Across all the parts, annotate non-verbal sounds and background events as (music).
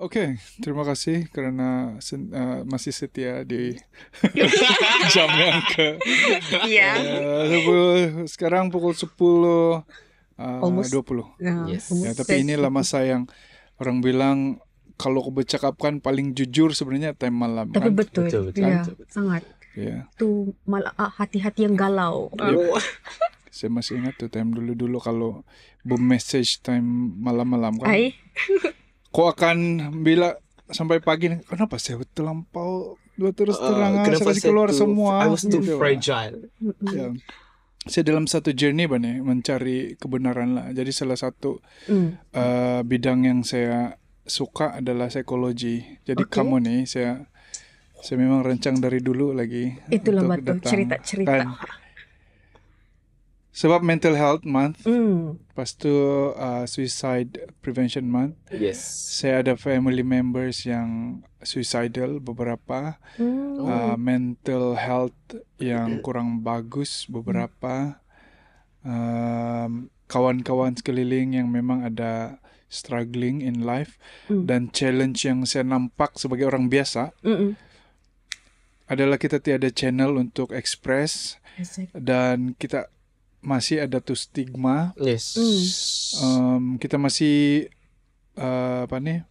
Oke, okay, terima kasih karena sen, uh, masih setia di (laughs) jam yang ke. Iya. Uh, sekarang pukul sepuluh, eh, dua puluh. puluh. Nah, ya, tapi ini lama sayang orang bilang kalau kebecakapkan paling jujur sebenarnya time malam kan? betul betul, betul, ya, betul, betul. sangat yeah. tuh malah hati-hati yang galau Yep. Iya. saya masih ingat tuh time dulu dulu kalau message time malam-malam kan kau akan bila sampai pagi nih kenapa saya terlampau dua terus ah, terang uh, kenapa saya keluar too, semua I was too gitu fragile ya. saya dalam satu journey bani mencari kebenaran lah jadi salah satu mm. uh, bidang yang saya suka adalah psikologi jadi okay. kamu nih saya saya memang rencang dari dulu lagi itu lama cerita cerita kan, sebab mental health month mm. lepas tu uh, suicide prevention month yes saya ada family members yang suicidal beberapa mm. uh, mental health yang kurang bagus beberapa um, kawan-kawan sekeliling yang memang ada struggling in life mm. dan challenge yang saya nampak sebagai orang biasa Mm-mm. adalah kita tiada channel untuk express dan kita masih ada tuh stigma. Yes. Hmm. Um, kita masih uh, apa nih?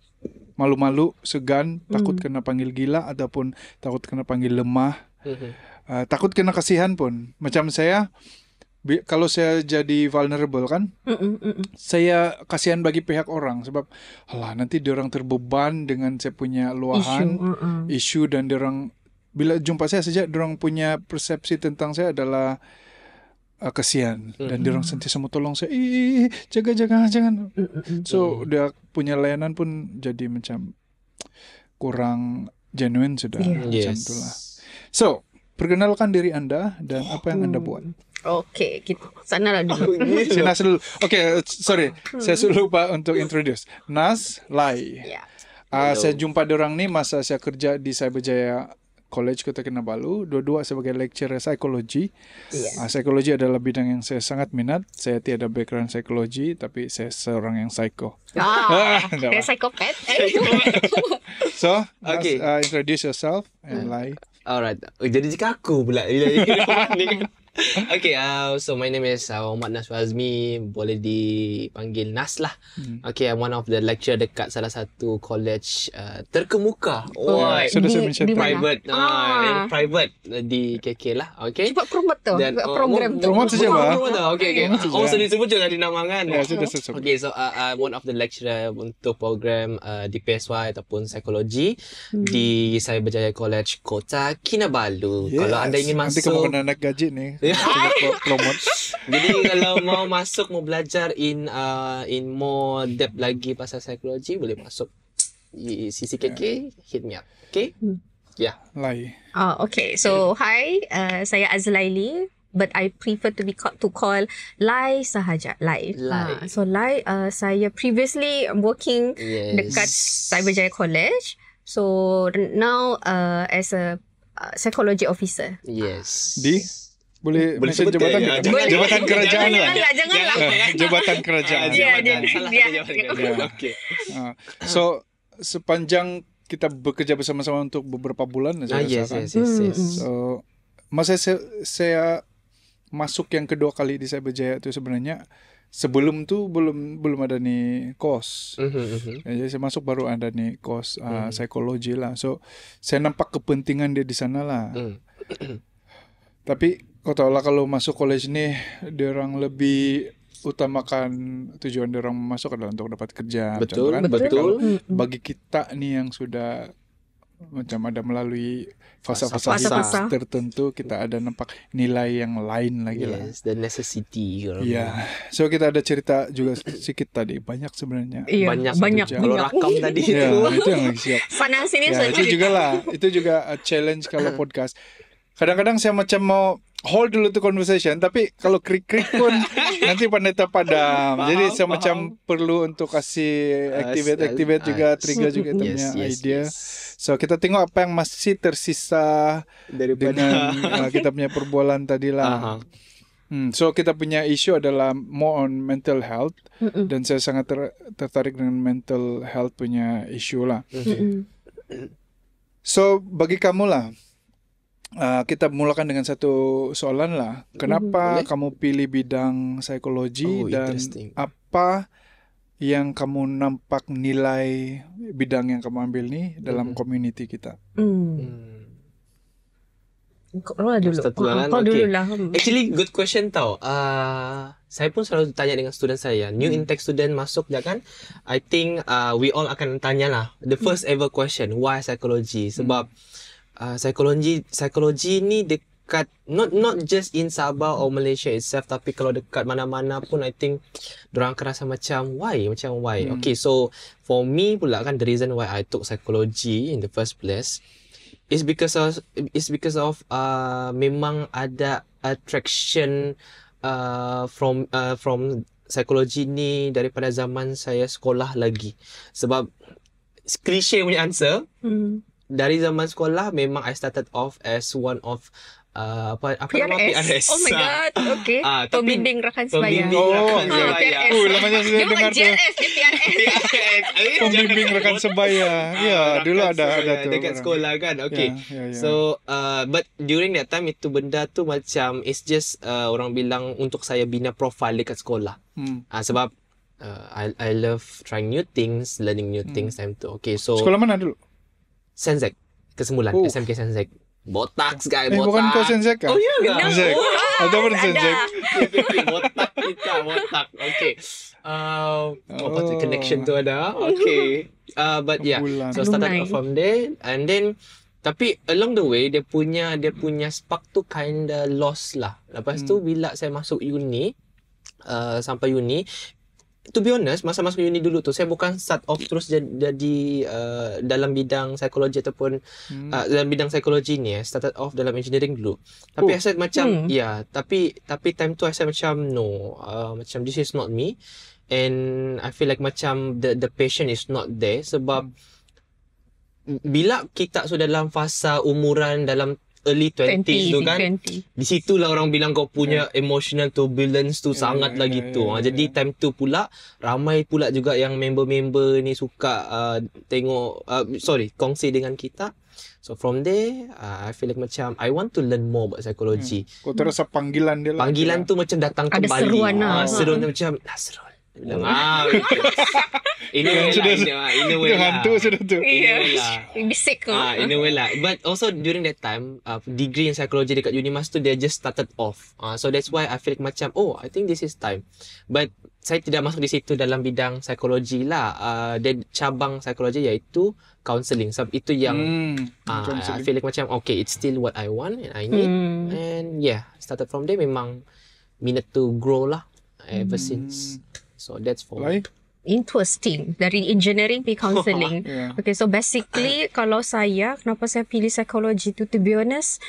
Malu-malu, segan, mm. takut kena panggil gila ataupun takut kena panggil lemah. Mm-hmm. uh, takut kena kasihan pun. Macam saya kalau saya jadi vulnerable kan, mm -mm. saya kasihan bagi pihak orang sebab lah nanti orang terbeban dengan saya punya luahan, isu, mm isu dan orang bila jumpa saya saja orang punya persepsi tentang saya adalah uh, ah, kesian mm-hmm. dan dia sentiasa mau tolong saya ih jaga jaga jangan so dia punya layanan pun jadi macam kurang genuine sudah yeah. macam yes. itulah so perkenalkan diri anda dan apa yang anda buat Oke, okay, kita sana lah si (laughs) dulu. Oke, okay, sorry, saya sudah hmm. lupa untuk introduce. Nas Lai. Yeah. Ya. Uh, saya jumpa orang nih masa saya kerja di Cyberjaya college Kota Kinabalu, dua-dua sebagai lecturer psikologi. Yeah. Uh, psikologi adalah bidang yang saya sangat minat. Saya tiada background psikologi, tapi saya seorang yang psycho. Ah, saya (laughs) ah. psikopat. (laughs) so, okay. uh, introduce yourself and hmm. lie. Alright, oh, jadi jika aku pula. Ini (laughs) (laughs) okay, uh, so my name is uh, Muhammad Naswa Azmi. Boleh dipanggil Nas lah. Hmm. Okay, I'm one of the lecturer dekat salah satu college uh, terkemuka. Oh, Wah, so di, di, di private. Mana? Uh, ah. Eh, private uh, di KK lah. Okay. Cepat promote tu. Dan, uh, program tu. Promote saja lah. Okay, okay. oh, so disebut juga di nama kan? Yeah, so this okay, so uh, I'm one of the lecturer untuk program uh, di PSY ataupun psikologi hmm. di Berjaya College Kota Kinabalu. Yes. Kalau anda ingin masuk. Nanti kamu kena nak gadget ni. Eh, dia (laughs) promote. Jadi kalau mau masuk mau belajar in uh, in more depth lagi pasal psikologi boleh masuk CCKK yeah. hit me up. Okay? Hmm. Yeah. Lai. Oh, okay. So, hi, uh, saya Azlaili but I prefer to be called to call Lai sahaja Lai. Lai. Uh, so Lai uh, saya previously working yes. dekat Cyberjaya College. So now uh, as a uh, psychology officer. Yes. Di boleh, boleh mesej jabatan ya, jabatan, ya, jabatan ya, kerajaan janganlah, lah janganlah, janganlah. Lah. jabatan kerajaan ah, ya, jabatan. Ya, salah ya, okay. so sepanjang kita bekerja bersama-sama untuk beberapa bulan ah, saya kan? yes, yes, yes, yes. Hmm. so masa saya, saya masuk yang kedua kali di saya berjaya itu sebenarnya sebelum tu belum belum ada ni kos uh-huh. jadi saya masuk baru ada ni kos uh, uh-huh. psikologi lah so saya nampak kepentingan dia di sana lah uh-huh. Hmm. tapi Kau tahu lah kalau masuk college nih, orang lebih utamakan tujuan orang masuk adalah untuk dapat kerja. Betul, kan? betul. Hmm. Bagi kita nih yang sudah macam ada melalui fase-fase tertentu kita ada nampak nilai yang lain lagi yes, lah. Yes, dan necessity. Iya. Yeah. So kita ada cerita juga sedikit tadi banyak sebenarnya. Iya, banyak banyak kalau rakam iya, tadi itu. Ya, itu yang lagi siap. Sana sini ya, itu juga lah. Itu juga challenge kalau (clears throat) podcast. Kadang-kadang saya macam mau hold dulu tuh conversation tapi kalau krik krik pun (laughs) nanti pendeta padam jadi semacam paham. perlu untuk kasih activate activate juga trigger juga itu yes, yes, idea yes. so kita tengok apa yang masih tersisa Daripada... dengan (laughs) uh, kita punya perbualan tadi lah Hmm, so kita punya isu adalah more on mental health dan saya sangat ter tertarik dengan mental health punya isu lah. Mm-hmm. So bagi kamu lah, Ah, kita mulakan dengan satu soalan lah. Mm-hmm. Kenapa mm-hmm. kamu pilih bidang psikologi oh, dan apa yang kamu nampak nilai bidang yang kamu ambil nih dalam mm-hmm. community kita? Mm. Kau dulu. Kau dulu lah. Hmm. Actually, good question tau. Uh, saya pun selalu tanya dengan student saya. New hmm. intake student masuk ya kan. I think uh, we all akan tanya lah. The hmm. first ever question. Why psychology? Sebab hmm. Ah, psikologi psikologi ni dekat not not just in Sabah or Malaysia itself tapi kalau dekat mana-mana pun I think orang akan rasa macam why macam why. Hmm. Okay so for me pula kan the reason why I took psychology in the first place is because of is because of uh, memang ada attraction uh, from uh, from psikologi ni daripada zaman saya sekolah lagi. Sebab cliche punya answer. Hmm dari zaman sekolah memang I started off as one of Uh, apa apa PRS. nama PRS? Oh my god. Okay. Uh, pembimbing rakan sebaya. Pembimbing oh, rakan sebaya. Oh, oh lama saya sudah dengar JNS. PRS. (laughs) pembimbing rakan sebaya. Ah, ya, uh, dulu ada ada tu. Dekat sekolah kan. Ya, okay. Yeah, yeah, yeah. So, uh, but during that time itu benda tu macam it's just uh, orang bilang untuk saya bina profil dekat sekolah. Hmm. Uh, sebab uh, I I love trying new things, learning new hmm. things time tu. Okay, so Sekolah mana dulu? Senzek kesemulan oh. SMK Senzek botak guys eh, botak bukan kau Senzek kan ah? oh iya yeah, kan Senzek atau pun Senzek botak kita botak okay uh, oh. apa tu connection tu ada okay uh, but yeah so start Lumai. from there and then tapi along the way dia punya dia punya spark tu kinda lost lah lepas hmm. tu bila saya masuk uni Uh, sampai uni to be honest masa masuk uni dulu tu saya bukan start off terus jadi, uh, dalam bidang psikologi ataupun hmm. uh, dalam bidang psikologi ni eh started off dalam engineering dulu tapi oh. saya macam hmm. ya yeah, tapi tapi time tu saya macam no uh, macam this is not me and i feel like macam the the passion is not there sebab hmm. bila kita sudah dalam fasa umuran dalam early 20s 20, tu kan 20. di lah orang bilang kau punya yeah. emotional turbulence tu yeah, sangat lah yeah, lagi yeah, tu ha, yeah, jadi time tu pula ramai pula juga yang member-member ni suka uh, tengok uh, sorry kongsi dengan kita so from there uh, I feel like macam I want to learn more about psychology hmm. kau terasa panggilan dia lah panggilan dia ya. tu macam datang kembali ada seruan lah oh. seruan macam dah seruan dia oh. ah, in a way lah. Sudah, in a ah, way lah. Hantu sudah tu. In a way Bisik ko. Ah, in a way lah. But also during that time, uh, degree in psychology dekat Unimas tu, dia just started off. Uh, so that's why I feel like macam, oh, I think this is time. But saya tidak masuk di situ dalam bidang psikologi lah. Ah, dan cabang psikologi iaitu counselling. Sebab itu yang hmm, uh, I feel like macam, okay, it's still what I want and I need. Hmm. And yeah, started from there memang minat to grow lah ever hmm. since. So that's for Why? interesting dari engineering pergi counselling. (laughs) yeah. Okay, so basically (coughs) kalau saya kenapa saya pilih psikologi tu to be honest,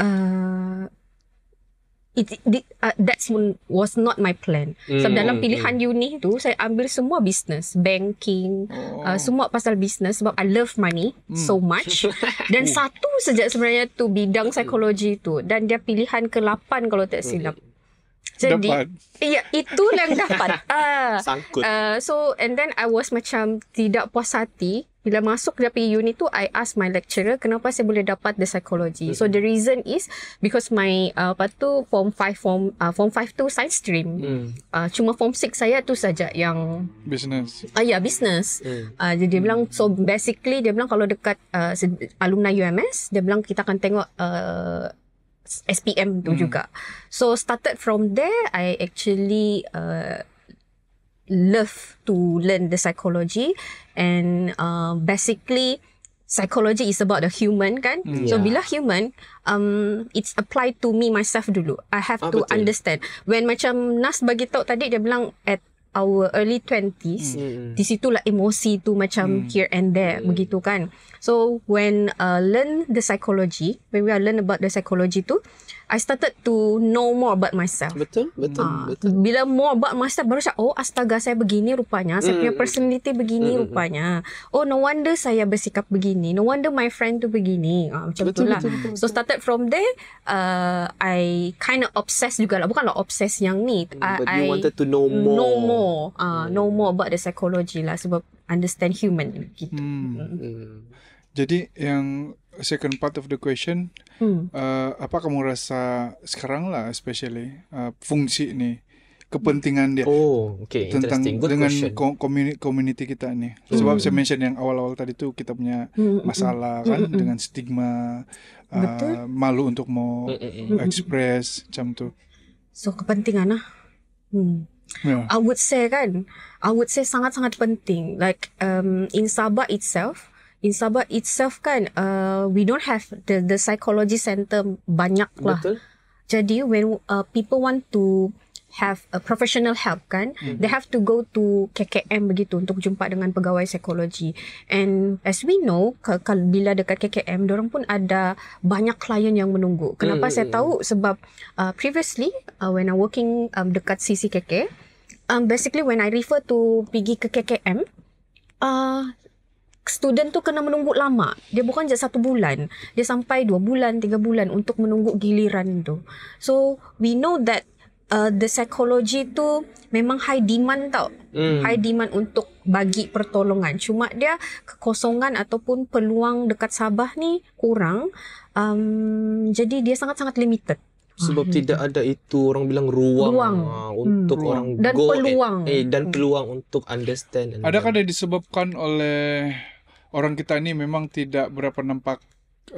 uh, it, it uh, that's was not my plan. Mm, so hmm, dalam hmm, pilihan mm. uni tu saya ambil semua business, banking, uh, oh. uh, semua pasal business sebab I love money mm. so much. (laughs) Dan hmm. satu sejak sebenarnya tu bidang psikologi tu dan dia pilihan ke-8 kalau tak silap. Mm. Jadi, dapat. Ya, itulah (laughs) yang dapat. uh, Sangkut. Uh, so, and then I was macam tidak puas hati. Bila masuk dari e uni tu, I ask my lecturer kenapa saya boleh dapat the psychology. mm So, the hmm. reason is because my, uh, apa tu, form 5, form uh, form 5 tu science stream. Mm. Uh, cuma form 6 saya tu saja yang... Business. Uh, ya, yeah, business. Mm. Uh, jadi, dia mm. bilang, so basically, dia bilang kalau dekat uh, alumni UMS, dia bilang kita akan tengok... Uh, SPM tu hmm. juga. So started from there, I actually uh, love to learn the psychology and uh, basically psychology is about the human kan. Mm, yeah. So bila human, um, it's applied to me myself dulu. I have ah, to betul. understand. When macam Nas bagi tahu tadi dia bilang at our early 20s mm. Mm-hmm. di situlah emosi tu macam mm. here and there mm. begitu kan so when uh, learn the psychology when we are learn about the psychology tu uh, I started to know more about myself. Betul, betul, uh, betul. Bila more about myself baru saya oh astaga saya begini rupanya, saya mm. punya personality begini mm. rupanya. Oh no wonder saya bersikap begini. No wonder my friend tu begini. Uh, macam betul, itulah. Betul, betul, betul. So started from there uh, I kind of obsessed lah. Bukanlah obsessed yang ni. Mm, I, but you I wanted to know more. Know more. Uh, mm. know more about the psychology lah sebab understand human gitu. Hmm. Mm. mm. Jadi yang second part of the question, hmm. uh, apa kamu rasa sekarang lah, especially uh, fungsi ini, kepentingan dia oh, okay. tentang Good dengan community, community kita nih. Hmm. Sebab saya mention yang awal-awal tadi tuh kita punya hmm, hmm, hmm. masalah hmm. kan hmm. dengan stigma uh, malu untuk mau hmm. express macam tuh. So kepentingan lah. Hmm. Yeah. I would say kan, I would say sangat-sangat penting. Like um, in Sabah itself, in Sabah itself kan uh, we don't have the the psychology center banyak lah. Jadi when uh, people want to have a professional help kan mm-hmm. they have to go to KKM begitu untuk jumpa dengan pegawai psikologi and as we know kalau bila dekat KKM orang pun ada banyak klien yang menunggu kenapa mm-hmm. saya tahu sebab uh, previously uh, when i working um, dekat CCKK um basically when i refer to pergi ke KKM uh, student tu kena menunggu lama. Dia bukan je satu bulan. Dia sampai dua bulan, tiga bulan untuk menunggu giliran tu. So, we know that uh, the psychology tu memang high demand tau. Mm. High demand untuk bagi pertolongan. Cuma dia kekosongan ataupun peluang dekat Sabah ni kurang. Um, jadi, dia sangat-sangat limited. Sebab hmm. tidak ada itu orang bilang ruang, ruang. Ah, hmm, untuk hmm. orang dan go eh. peluang. At, eh, dan hmm. peluang hmm. untuk understand. Adakah dia disebabkan oleh orang kita ini memang tidak berapa nampak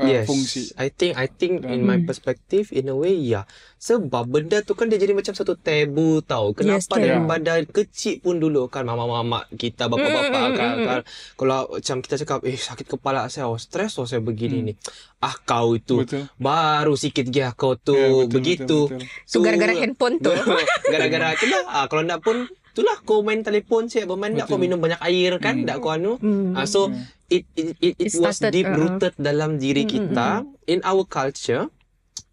uh, yes. fungsi. I think I think Dan in my perspective in a way ya. Yeah. Sebab benda tu kan dia jadi macam satu tabu tau. Kenapa yes, kan? dalam ya. badan kecil pun dulu kan mama-mama kita mm, bapa-bapa mm, mm, kan, mm, kan mm. kalau macam kita cakap eh sakit kepala saya oh, stres oh saya begini mm. ni. Ah kau itu baru sikit gih kau tu yeah, ya, betul, begitu. Betul, betul, So, gara-gara handphone tu. (laughs) gara-gara kena ah, kalau nak pun itulah kau main telefon siap bermanda kau minum banyak air kan hmm. tak kau anu hmm. ah, so hmm. it it it, it, it started, was deep uh-huh. rooted uh, dalam diri kita uh, in our culture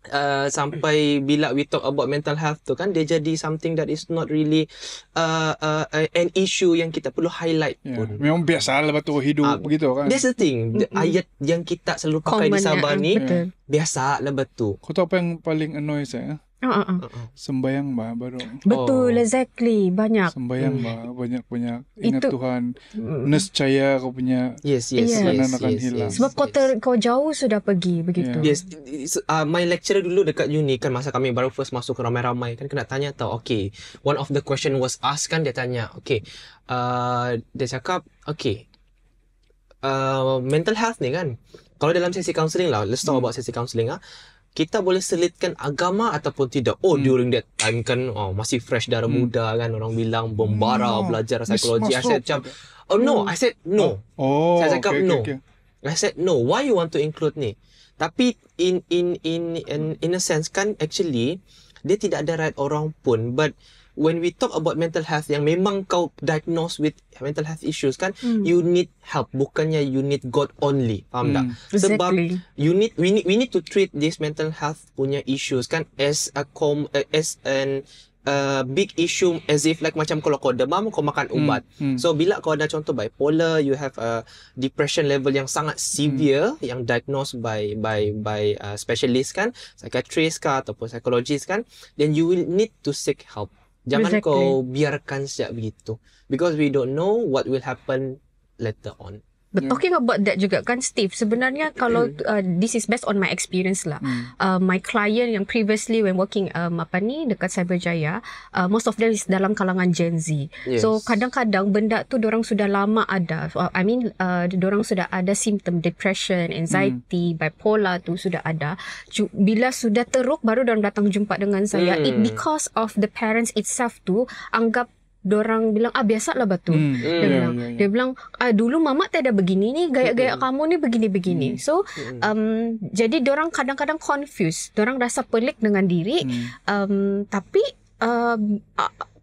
Uh, sampai bila we talk about mental health tu kan dia jadi something that is not really uh, uh, an issue yang kita perlu highlight ya, pun memang biasa lah batu hidup uh, begitu kan that's the thing the mm-hmm. ayat yang kita selalu pakai Common di Sabah ya. ni yeah. biasa lah batu kau tahu apa yang paling annoy saya Ha, ha, ha. Sembayang ba baru. Betul, oh. exactly. Banyak. Sembayang mm. banyak-banyak. Ingat Itu. Tuhan. Mm. Nescaya kau punya. Yes, yes. yes, yes, yes, yes, yes Sebab kau ter, kau jauh sudah pergi begitu. Yeah. Yes. Uh, my lecture dulu dekat uni kan masa kami baru first masuk ramai-ramai kan kena tanya tau. Okay. One of the question was asked kan dia tanya. Okay. Uh, dia cakap, okay. Uh, mental health ni kan. Kalau dalam sesi counselling lah. Let's talk mm. about sesi counselling lah. Ha? kita boleh selitkan agama ataupun tidak oh hmm. during that time kan oh, masih fresh darah hmm. muda kan orang bilang bombara no. Hmm. belajar psikologi I said macam oh no hmm. I said no oh, saya cakap okay, no okay, okay. I said no why you want to include ni tapi in in in in in a sense kan actually dia tidak ada right orang pun but when we talk about mental health yang memang kau diagnosed with mental health issues kan mm. you need help bukannya you need god only faham mm. tak hmm. sebab you need we need we need to treat this mental health punya issues kan as a com eh, as an Uh, big issue as if like macam kalau kau demam kau makan hmm. ubat. Hmm, hmm. So bila kau ada contoh bipolar, you have a depression level yang sangat severe hmm. yang diagnosed by by by uh, specialist kan, psychiatrist kan ataupun psychologist kan, then you will need to seek help. Jangan exactly. kau biarkan siap begitu. Because we don't know what will happen later on. But yeah. talking about that juga kan Steve sebenarnya kalau uh, this is based on my experience lah mm. uh, my client yang previously when working um, apa ni dekat Cyberjaya uh, most of them is dalam kalangan Gen Z yes. so kadang-kadang benda tu orang sudah lama ada uh, I mean uh, orang sudah ada simptom depression anxiety mm. bipolar tu sudah ada bila sudah teruk baru orang datang jumpa dengan saya mm. it because of the parents itself tu anggap orang bilang ah lah batu. Hmm. Dia, yeah, hmm. bilang, yeah, yeah. Ya. dia bilang ah dulu mama tak ada begini ni gaya-gaya yeah. Hmm. kamu ni begini-begini. Hmm. So hmm. um jadi orang kadang-kadang confused. Orang rasa pelik dengan diri. Hmm. Um tapi um,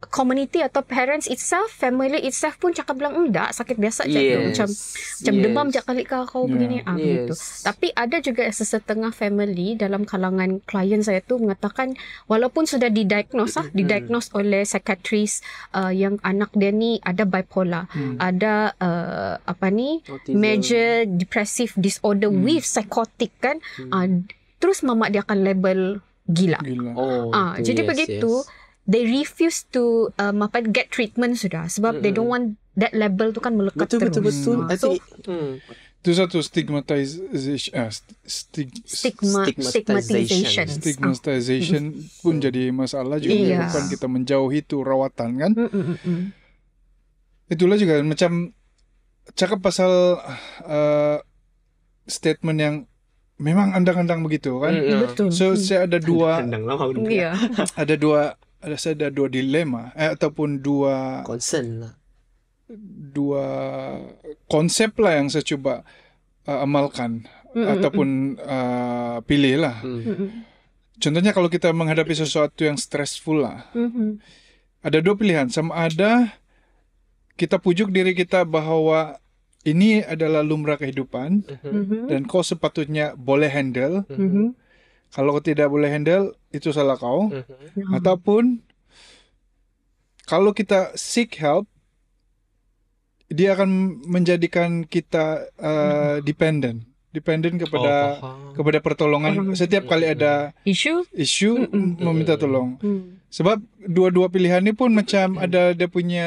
community atau parents itself, family itself pun cakap bilang, enggak hmm, sakit biasa je. Yes. Macam, macam yes. demam je kali kau yeah. begini. Ah, yes. gitu. Tapi ada juga sesetengah family dalam kalangan klien saya tu mengatakan, walaupun sudah didiagnose, ah, didiagnose mm. oleh psychiatrist uh, yang anak dia ni ada bipolar, mm. ada uh, apa ni, Autism. major depressive disorder mm. with psychotic kan, mm. uh, terus mamak dia akan label gila. gila. Ah, oh, uh, jadi yes, begitu, yes. they refuse to um, apa get treatment sudah sebab mm-hmm. they don't want that label tu kan melekat betul, terus. Betul betul ah, betul. So, mm. Itu satu stigmatization, uh, stig, Stigma, stigmatization. Stigmatization oh. pun mm. jadi masalah juga. Yeah. Bukan kita menjauhi itu rawatan kan. Mm-mm-mm. Itulah juga macam cakap pasal uh, statement yang memang andang-andang begitu kan. Mm, hmm Betul. So saya ada mm. dua. Andang lama iya. (laughs) Ada dua rasa ada dua dilema eh, ataupun dua concern lah dua konsep lah yang saya coba uh, eh, amalkan mm-hmm. ataupun uh, eh, pilih lah mm-hmm. contohnya kalau kita menghadapi sesuatu yang stressful lah mm-hmm. ada dua pilihan sama ada kita pujuk diri kita bahwa ini adalah lumrah kehidupan mm-hmm. mm-hmm. dan kau sepatutnya boleh handle mm-hmm, mm-hmm. Kalau tidak boleh handle itu salah kau. Mm -hmm. Ataupun kalau kita seek help dia akan menjadikan kita uh, dependent dependent kepada oh, kepada pertolongan setiap kali ada isu isu meminta tolong mm. sebab dua-dua pilihan ini pun macam ada dia punya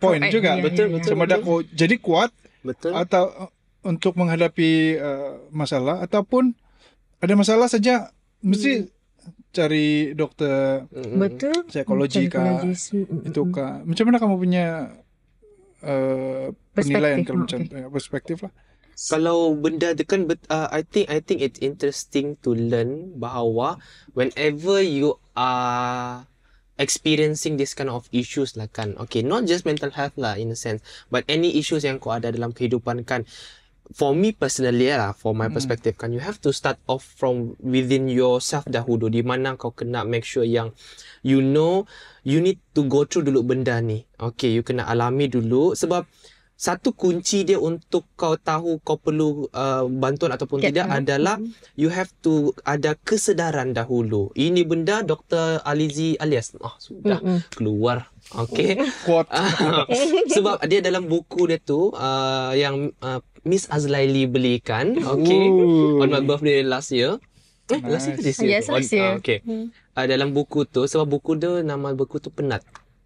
poin juga iya, iya, betul, iya. betul sama betul. jadi kuat betul atau eh, untuk menghadapi uh, masalah ataupun ada masalah saja mesti hmm. cari dokter hmm. betul psikologi kah hmm, hmm, itu kah macam mana kamu punya uh, penilaian kalau macam okay. perspektif lah kalau benda tu kan but, uh, I think I think it's interesting to learn bahawa whenever you are experiencing this kind of issues lah kan. Okay, not just mental health lah in a sense. But any issues yang kau ada dalam kehidupan kan for me personally lah for my perspective mm. kan you have to start off from within yourself dahulu di mana kau kena make sure yang you know you need to go through dulu benda ni okay you kena alami dulu sebab satu kunci dia untuk kau tahu kau perlu uh, bantuan ataupun Get tidak them. adalah mm-hmm. you have to ada kesedaran dahulu. Ini benda Dr. Alizi alias oh, sudah mm-hmm. keluar. Okay. Kuat. (laughs) Ah, sebab dia dalam buku dia tu uh, yang uh, Miss Azlaili belikan. Okay. On my birthday last year. Eh, nice. last year Yes, last year. Ah, okay. Hmm. Uh, dalam buku tu, sebab buku tu, nama buku tu penat.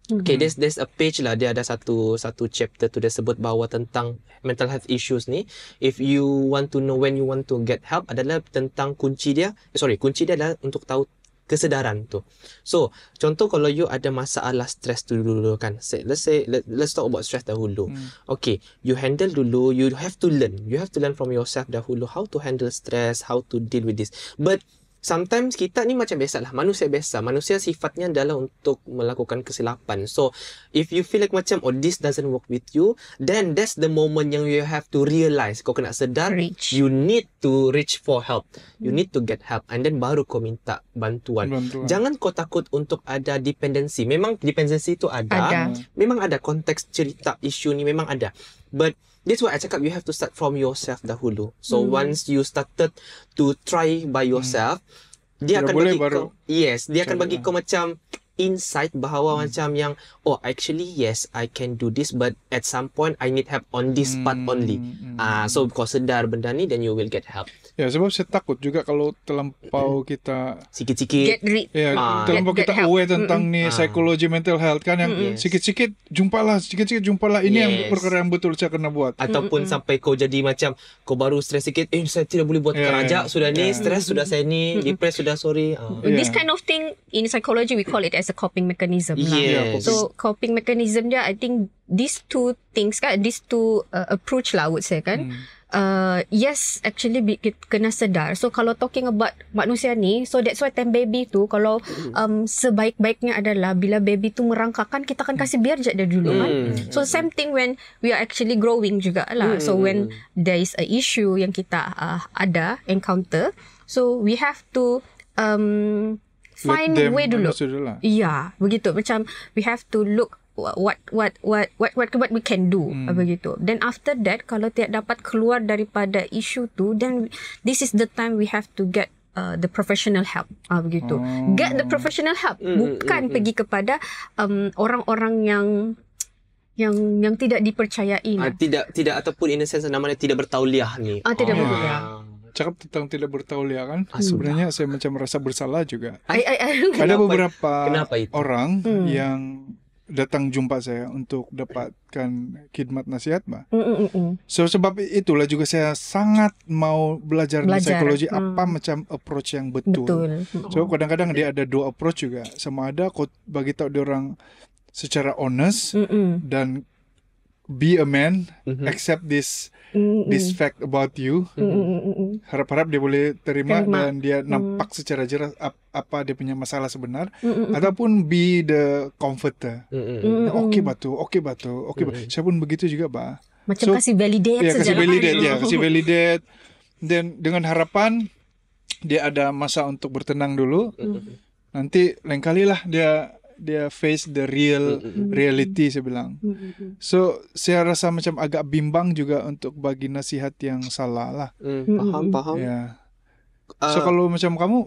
Mm-hmm. Okay, there's there's a page lah. Dia ada satu satu chapter tu dia sebut bahawa tentang mental health issues ni. If you want to know when you want to get help adalah tentang kunci dia. Eh, sorry, kunci dia adalah untuk tahu kesedaran tu. So, contoh kalau you ada masalah stress tu dulu kan. Say, let's say, let, let's talk about stress dahulu. Mm. Okay, you handle dulu, you have to learn. You have to learn from yourself dahulu how to handle stress, how to deal with this. But, sometimes kita ni macam biasa lah. Manusia biasa. Manusia sifatnya adalah untuk melakukan kesilapan. So, if you feel like macam, oh, this doesn't work with you, then that's the moment yang you have to realize. Kau kena sedar, reach. you need to reach for help. You hmm. need to get help. And then baru kau minta bantuan. bantuan. Jangan kau takut untuk ada dependensi. Memang dependensi itu ada. ada. Hmm. Memang ada konteks cerita isu ni memang ada. But, That's why I cakap you have to start from yourself dahulu. So mm. once you started to try by yourself, mm. dia, dia akan bagi kau. Yes, dia akan bagi kau macam insight bahawa hmm. macam yang oh actually yes I can do this but at some point I need help on this hmm. part only. Hmm. Ah hmm. uh, so kau sedar benda ni then you will get help. Ya yeah, sebab saya takut juga kalau terlampau hmm. kita sikit-sikit get rid. Yeah, ya, uh, terlampau get, kita get aware tentang hmm. ni uh. psikologi mental health kan yang hmm. sikit-sikit jumpalah sikit-sikit jumpalah ini yes. yang perkara yang betul saya kena buat. Ataupun hmm. sampai kau jadi macam kau baru stres sikit eh saya tidak boleh buat yeah, ya, kerja yeah. sudah ni yeah. stres sudah saya ni hmm. depressed sudah sorry. Uh. Ah. Yeah. This kind of thing in psychology we call it as as a coping mechanism lah. yes. lah. So coping mechanism dia, I think these two things kan, these two uh, approach lah, I would say kan. Hmm. Uh, yes, actually be, kena sedar. So kalau talking about manusia ni, so that's why time baby tu, kalau hmm. um, sebaik-baiknya adalah bila baby tu merangkakkan, kita akan kasih biar je dia dulu kan. Mm. So same thing when we are actually growing juga lah. Mm. So hmm. when there is a issue yang kita uh, ada encounter, so we have to um, find them way dulu. Understood lah. Yeah, begitu. Macam we have to look what what what what what what we can do hmm. begitu. Then after that kalau tidak dapat keluar daripada isu tu then this is the time we have to get Uh, the professional help uh, begitu oh. get the professional help mm, bukan mm, pergi mm. kepada um, orang-orang yang yang yang tidak dipercayai uh, tidak tidak ataupun in a sense namanya tidak bertauliah ni uh, tidak bertauliah cakap tentang tidak bertaul kan. Ah, Sebenarnya saya macam merasa bersalah juga. Ay, ay, ay, kenapa, Ada beberapa orang hmm. yang datang jumpa saya untuk dapatkan khidmat nasihat mbak. Mm, mm, mm. So hmm. sebab itulah juga saya sangat mau belajar, belajar. psikologi mm. apa macam approach yang betul. betul. Hmm. So kadang-kadang dia ada dua approach juga, sama ada bagi tahu dia orang secara honest mm, mm dan be a man, mm-hmm. accept this mm this fact about you. Mm Harap-harap dia boleh terima, terima. dan dia mm. nampak secara jelas ap apa dia punya masalah sebenar ataupun be the comforter. Nah, oke okay, batu, oke okay, batu, oke. Okay, batu. Saya pun begitu juga, Pak. Macam so, kasih validate ya, kasih validate ya, kasih validate. Dan dengan harapan dia ada masa untuk bertenang dulu. Nanti lain kali lah dia dia face the real mm, mm, mm. reality saya bilang. So saya rasa macam agak bimbang juga untuk bagi nasihat yang salah lah. Paham paham. Yeah. Ya. So kalau macam kamu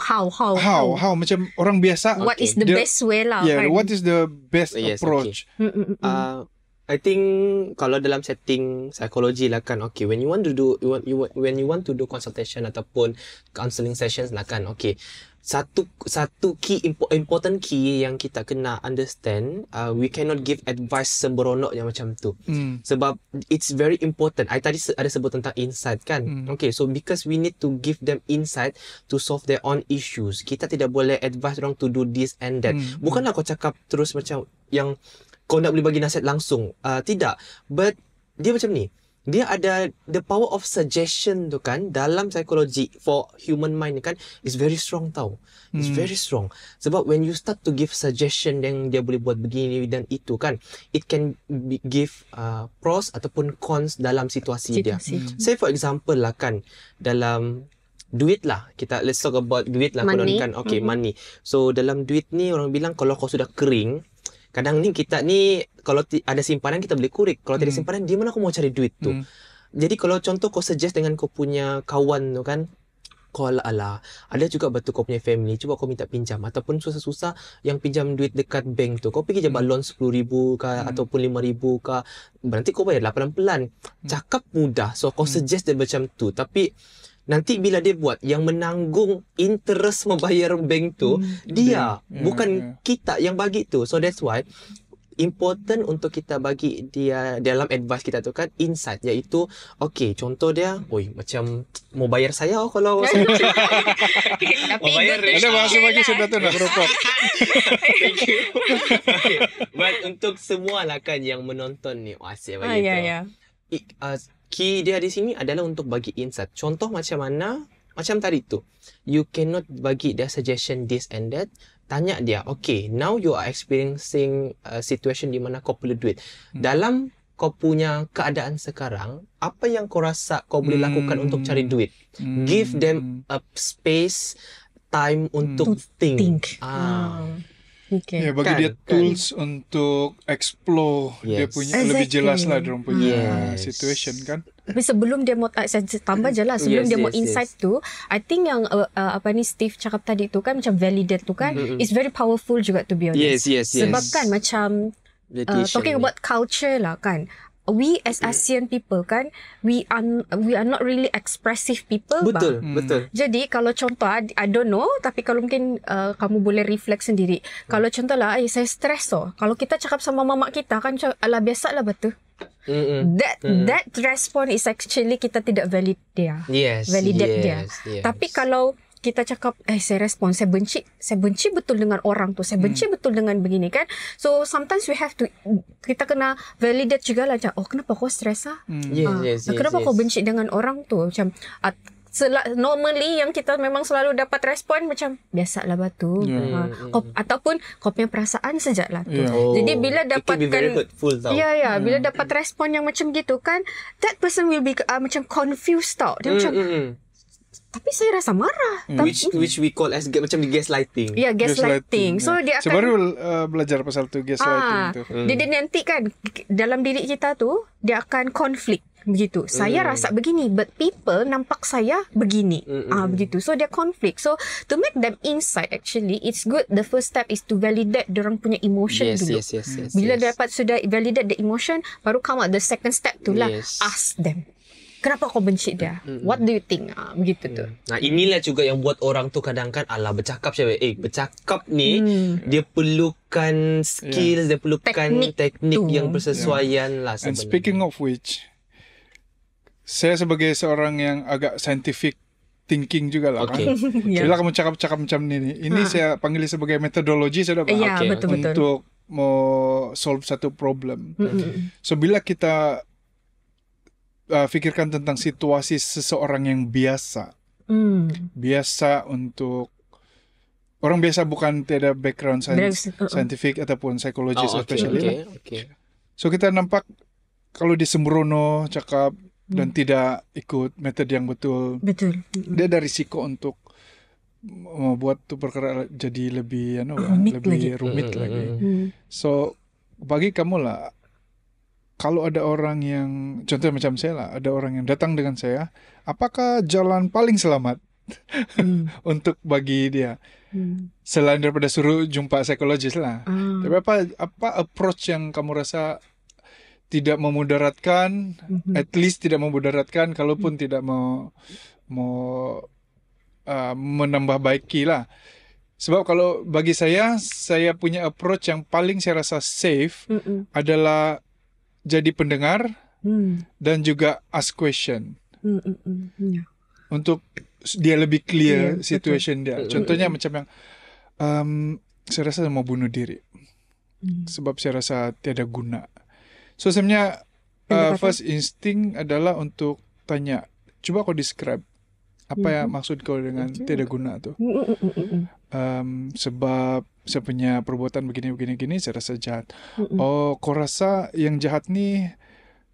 how how how how macam orang biasa. What is the best way lah? Yeah. Kan? What is the best yes, approach? Okay. Uh, I think kalau dalam setting psikologi lah kan. Okay. When you want to do you want you when you want to do consultation ataupun counselling sessions lah kan. Okay satu satu key important key yang kita kena understand uh, we cannot give advice sembronok yang macam tu mm. sebab it's very important i tadi ada sebut tentang insight kan mm. okay so because we need to give them insight to solve their own issues kita tidak boleh advise orang to do this and that mm. bukanlah mm. kau cakap terus macam yang kau nak boleh bagi nasihat langsung uh, tidak but dia macam ni dia ada the power of suggestion tu kan dalam psikologi for human mind kan is very strong tau. It's hmm. very strong. Sebab when you start to give suggestion yang dia boleh buat begini dan itu kan it can be give uh, pros ataupun cons dalam situasi, situasi. dia. Hmm. Say for example lah kan dalam duit lah kita let's talk about duit lah kononkan okay hmm. money. So dalam duit ni orang bilang kalau kau sudah kering Kadang ni kita ni kalau ada simpanan kita boleh kurik. Kalau hmm. tiada simpanan di mana aku mau cari duit tu? Hmm. Jadi kalau contoh kau suggest dengan kau punya kawan tu kan kau ala ala ada juga betul kau punya family cuba kau minta pinjam ataupun susah-susah yang pinjam duit dekat bank tu kau pergi jabat hmm. loan 10000 ke hmm. ataupun 5000 ke berarti kau bayar pelan-pelan hmm. cakap mudah so kau hmm. suggest dia macam tu tapi Nanti bila dia buat yang menanggung interest membayar bank tu hmm. dia hmm. bukan hmm. kita yang bagi tu. So that's why important untuk kita bagi dia dalam advice kita tu kan insight iaitu okey contoh dia oi macam mau bayar saya oh kalau saya (laughs) tapi mau bayar ada bahasa bagi lah. sudah tu nak (laughs) rokok thank you okay. untuk semua lah kan yang menonton ni oh, bagi ah, ya, tu yeah, yeah. It, uh, key dia di sini adalah untuk bagi insert. Contoh macam mana? Macam tadi tu. You cannot bagi dia suggestion this and that. Tanya dia, okay, now you are experiencing a situation di mana kau perlu duit. Hmm. Dalam kau punya keadaan sekarang, apa yang kau rasa kau boleh hmm. lakukan untuk cari duit? Hmm. Give them hmm. a space, time untuk hmm. think. think. Ah. Hmm. Okay. Ya, bagi kan, dia kan. tools untuk explore yes. dia punya exactly. lebih jelas lah dia punya yes. situation kan. Tapi sebelum dia mau ah, tambah mm. jelas, sebelum yes, dia yes, mau insight yes. tu, I think yang uh, uh, apa ni Steve cakap tadi tu kan macam validate tu kan, mm-hmm. it's very powerful juga to be honest. Yes, yes, yes. Sebab kan macam uh, talking about culture lah kan we as ASEAN people kan we are we are not really expressive people betul bang. Hmm. betul jadi kalau contoh I don't know tapi kalau mungkin uh, kamu boleh refleks sendiri hmm. kalau lah, eh, saya stres oh kalau kita cakap sama mamak kita kan lah biasa lah betul Mm-mm. That that response is actually kita tidak valid dia, yes, validate yes, dia. Yes. Tapi kalau kita cakap eh saya respon saya benci saya benci betul dengan orang tu saya benci hmm. betul dengan begini kan so sometimes we have to kita kena validate juga lah macam oh kenapa kau stres ah hmm. Ah, yes, yes, yes, kenapa yes. kau benci dengan orang tu macam at, normally yang kita memang selalu dapat respon macam biasa lah batu yeah, uh, yeah, kau, ataupun kau punya perasaan sajalah tu yeah. Oh, jadi bila dapatkan ya ya hmm. bila dapat respon yang macam gitu kan that person will be uh, macam confused tau dia mm, macam mm, mm tapi saya rasa marah. Hmm. Which which we call as macam di gaslighting. Ya, yeah, gaslighting. Gas so dia akan baru uh, belajar pasal tu gaslighting ah, tu. Hmm. Dia, dia nanti kan dalam diri kita tu dia akan konflik begitu. Hmm. Saya rasa begini but people nampak saya begini. Hmm. Ah hmm, hmm. begitu. So dia konflik. So to make them inside actually it's good the first step is to validate dia orang punya emotion yes, dulu. Yes, yes, yes, Bila yes. dapat sudah validate the emotion baru come out the second step tu lah yes. ask them. kenapa kau benci dia? Mm, mm, mm. What do you think? Uh, begitu tuh. Nah, inilah juga yang buat orang tuh kadang kan ala bercakap cewek, eh bercakap ni hmm. dia perlukan skills, yeah. dia perlukan teknik, teknik yang bersesuaian yeah. lah sebenarnya. And speaking of which, saya sebagai seorang yang agak scientific thinking juga lah okay. kan. (laughs) yeah. Bila kamu cakap-cakap macam ni ini saya panggil sebagai metodologi sudah dapat eh, yeah, ya, okay. betul, untuk mau solve satu problem. Mm-hmm. So bila kita uh, pikirkan tentang situasi seseorang yang biasa. Mm. Biasa untuk orang biasa bukan tidak background science, uh-uh. scientific ataupun psychology oh, Okay, okay. So kita nampak kalau di Sembrono cakap mm. dan tidak ikut metode yang betul. Betul. Hmm. Dia ada risiko untuk membuat tuh perkara jadi lebih ya you know, rumit lebih lagi. rumit hmm, hmm, lagi. Hmm. So bagi kamu lah kalau ada orang yang contohnya macam saya lah, ada orang yang datang dengan saya, apakah jalan paling selamat hmm. (laughs) untuk bagi dia? Hmm. Selain daripada suruh jumpa psikologis lah. Hmm. Tapi apa apa approach yang kamu rasa tidak memudaratkan, hmm. at least tidak memudaratkan kalaupun hmm. tidak mau mau uh, menambah baiki lah. Sebab kalau bagi saya, saya punya approach yang paling saya rasa safe mm -mm. adalah jadi pendengar hmm. dan juga ask question hmm, hmm, hmm, ya. untuk dia lebih clear yeah, iya, situation betul. dia. Hmm, Contohnya hmm, macam yang um, saya rasa mau bunuh diri hmm. sebab saya rasa tiada guna. So sebenarnya uh, first instinct adalah untuk tanya, coba kau describe apa ya maksud kau dengan tiada guna tuh? Um, hmm, sebab saya punya perbuatan begini begini gini saya rasa jahat mm oh kau rasa yang jahat nih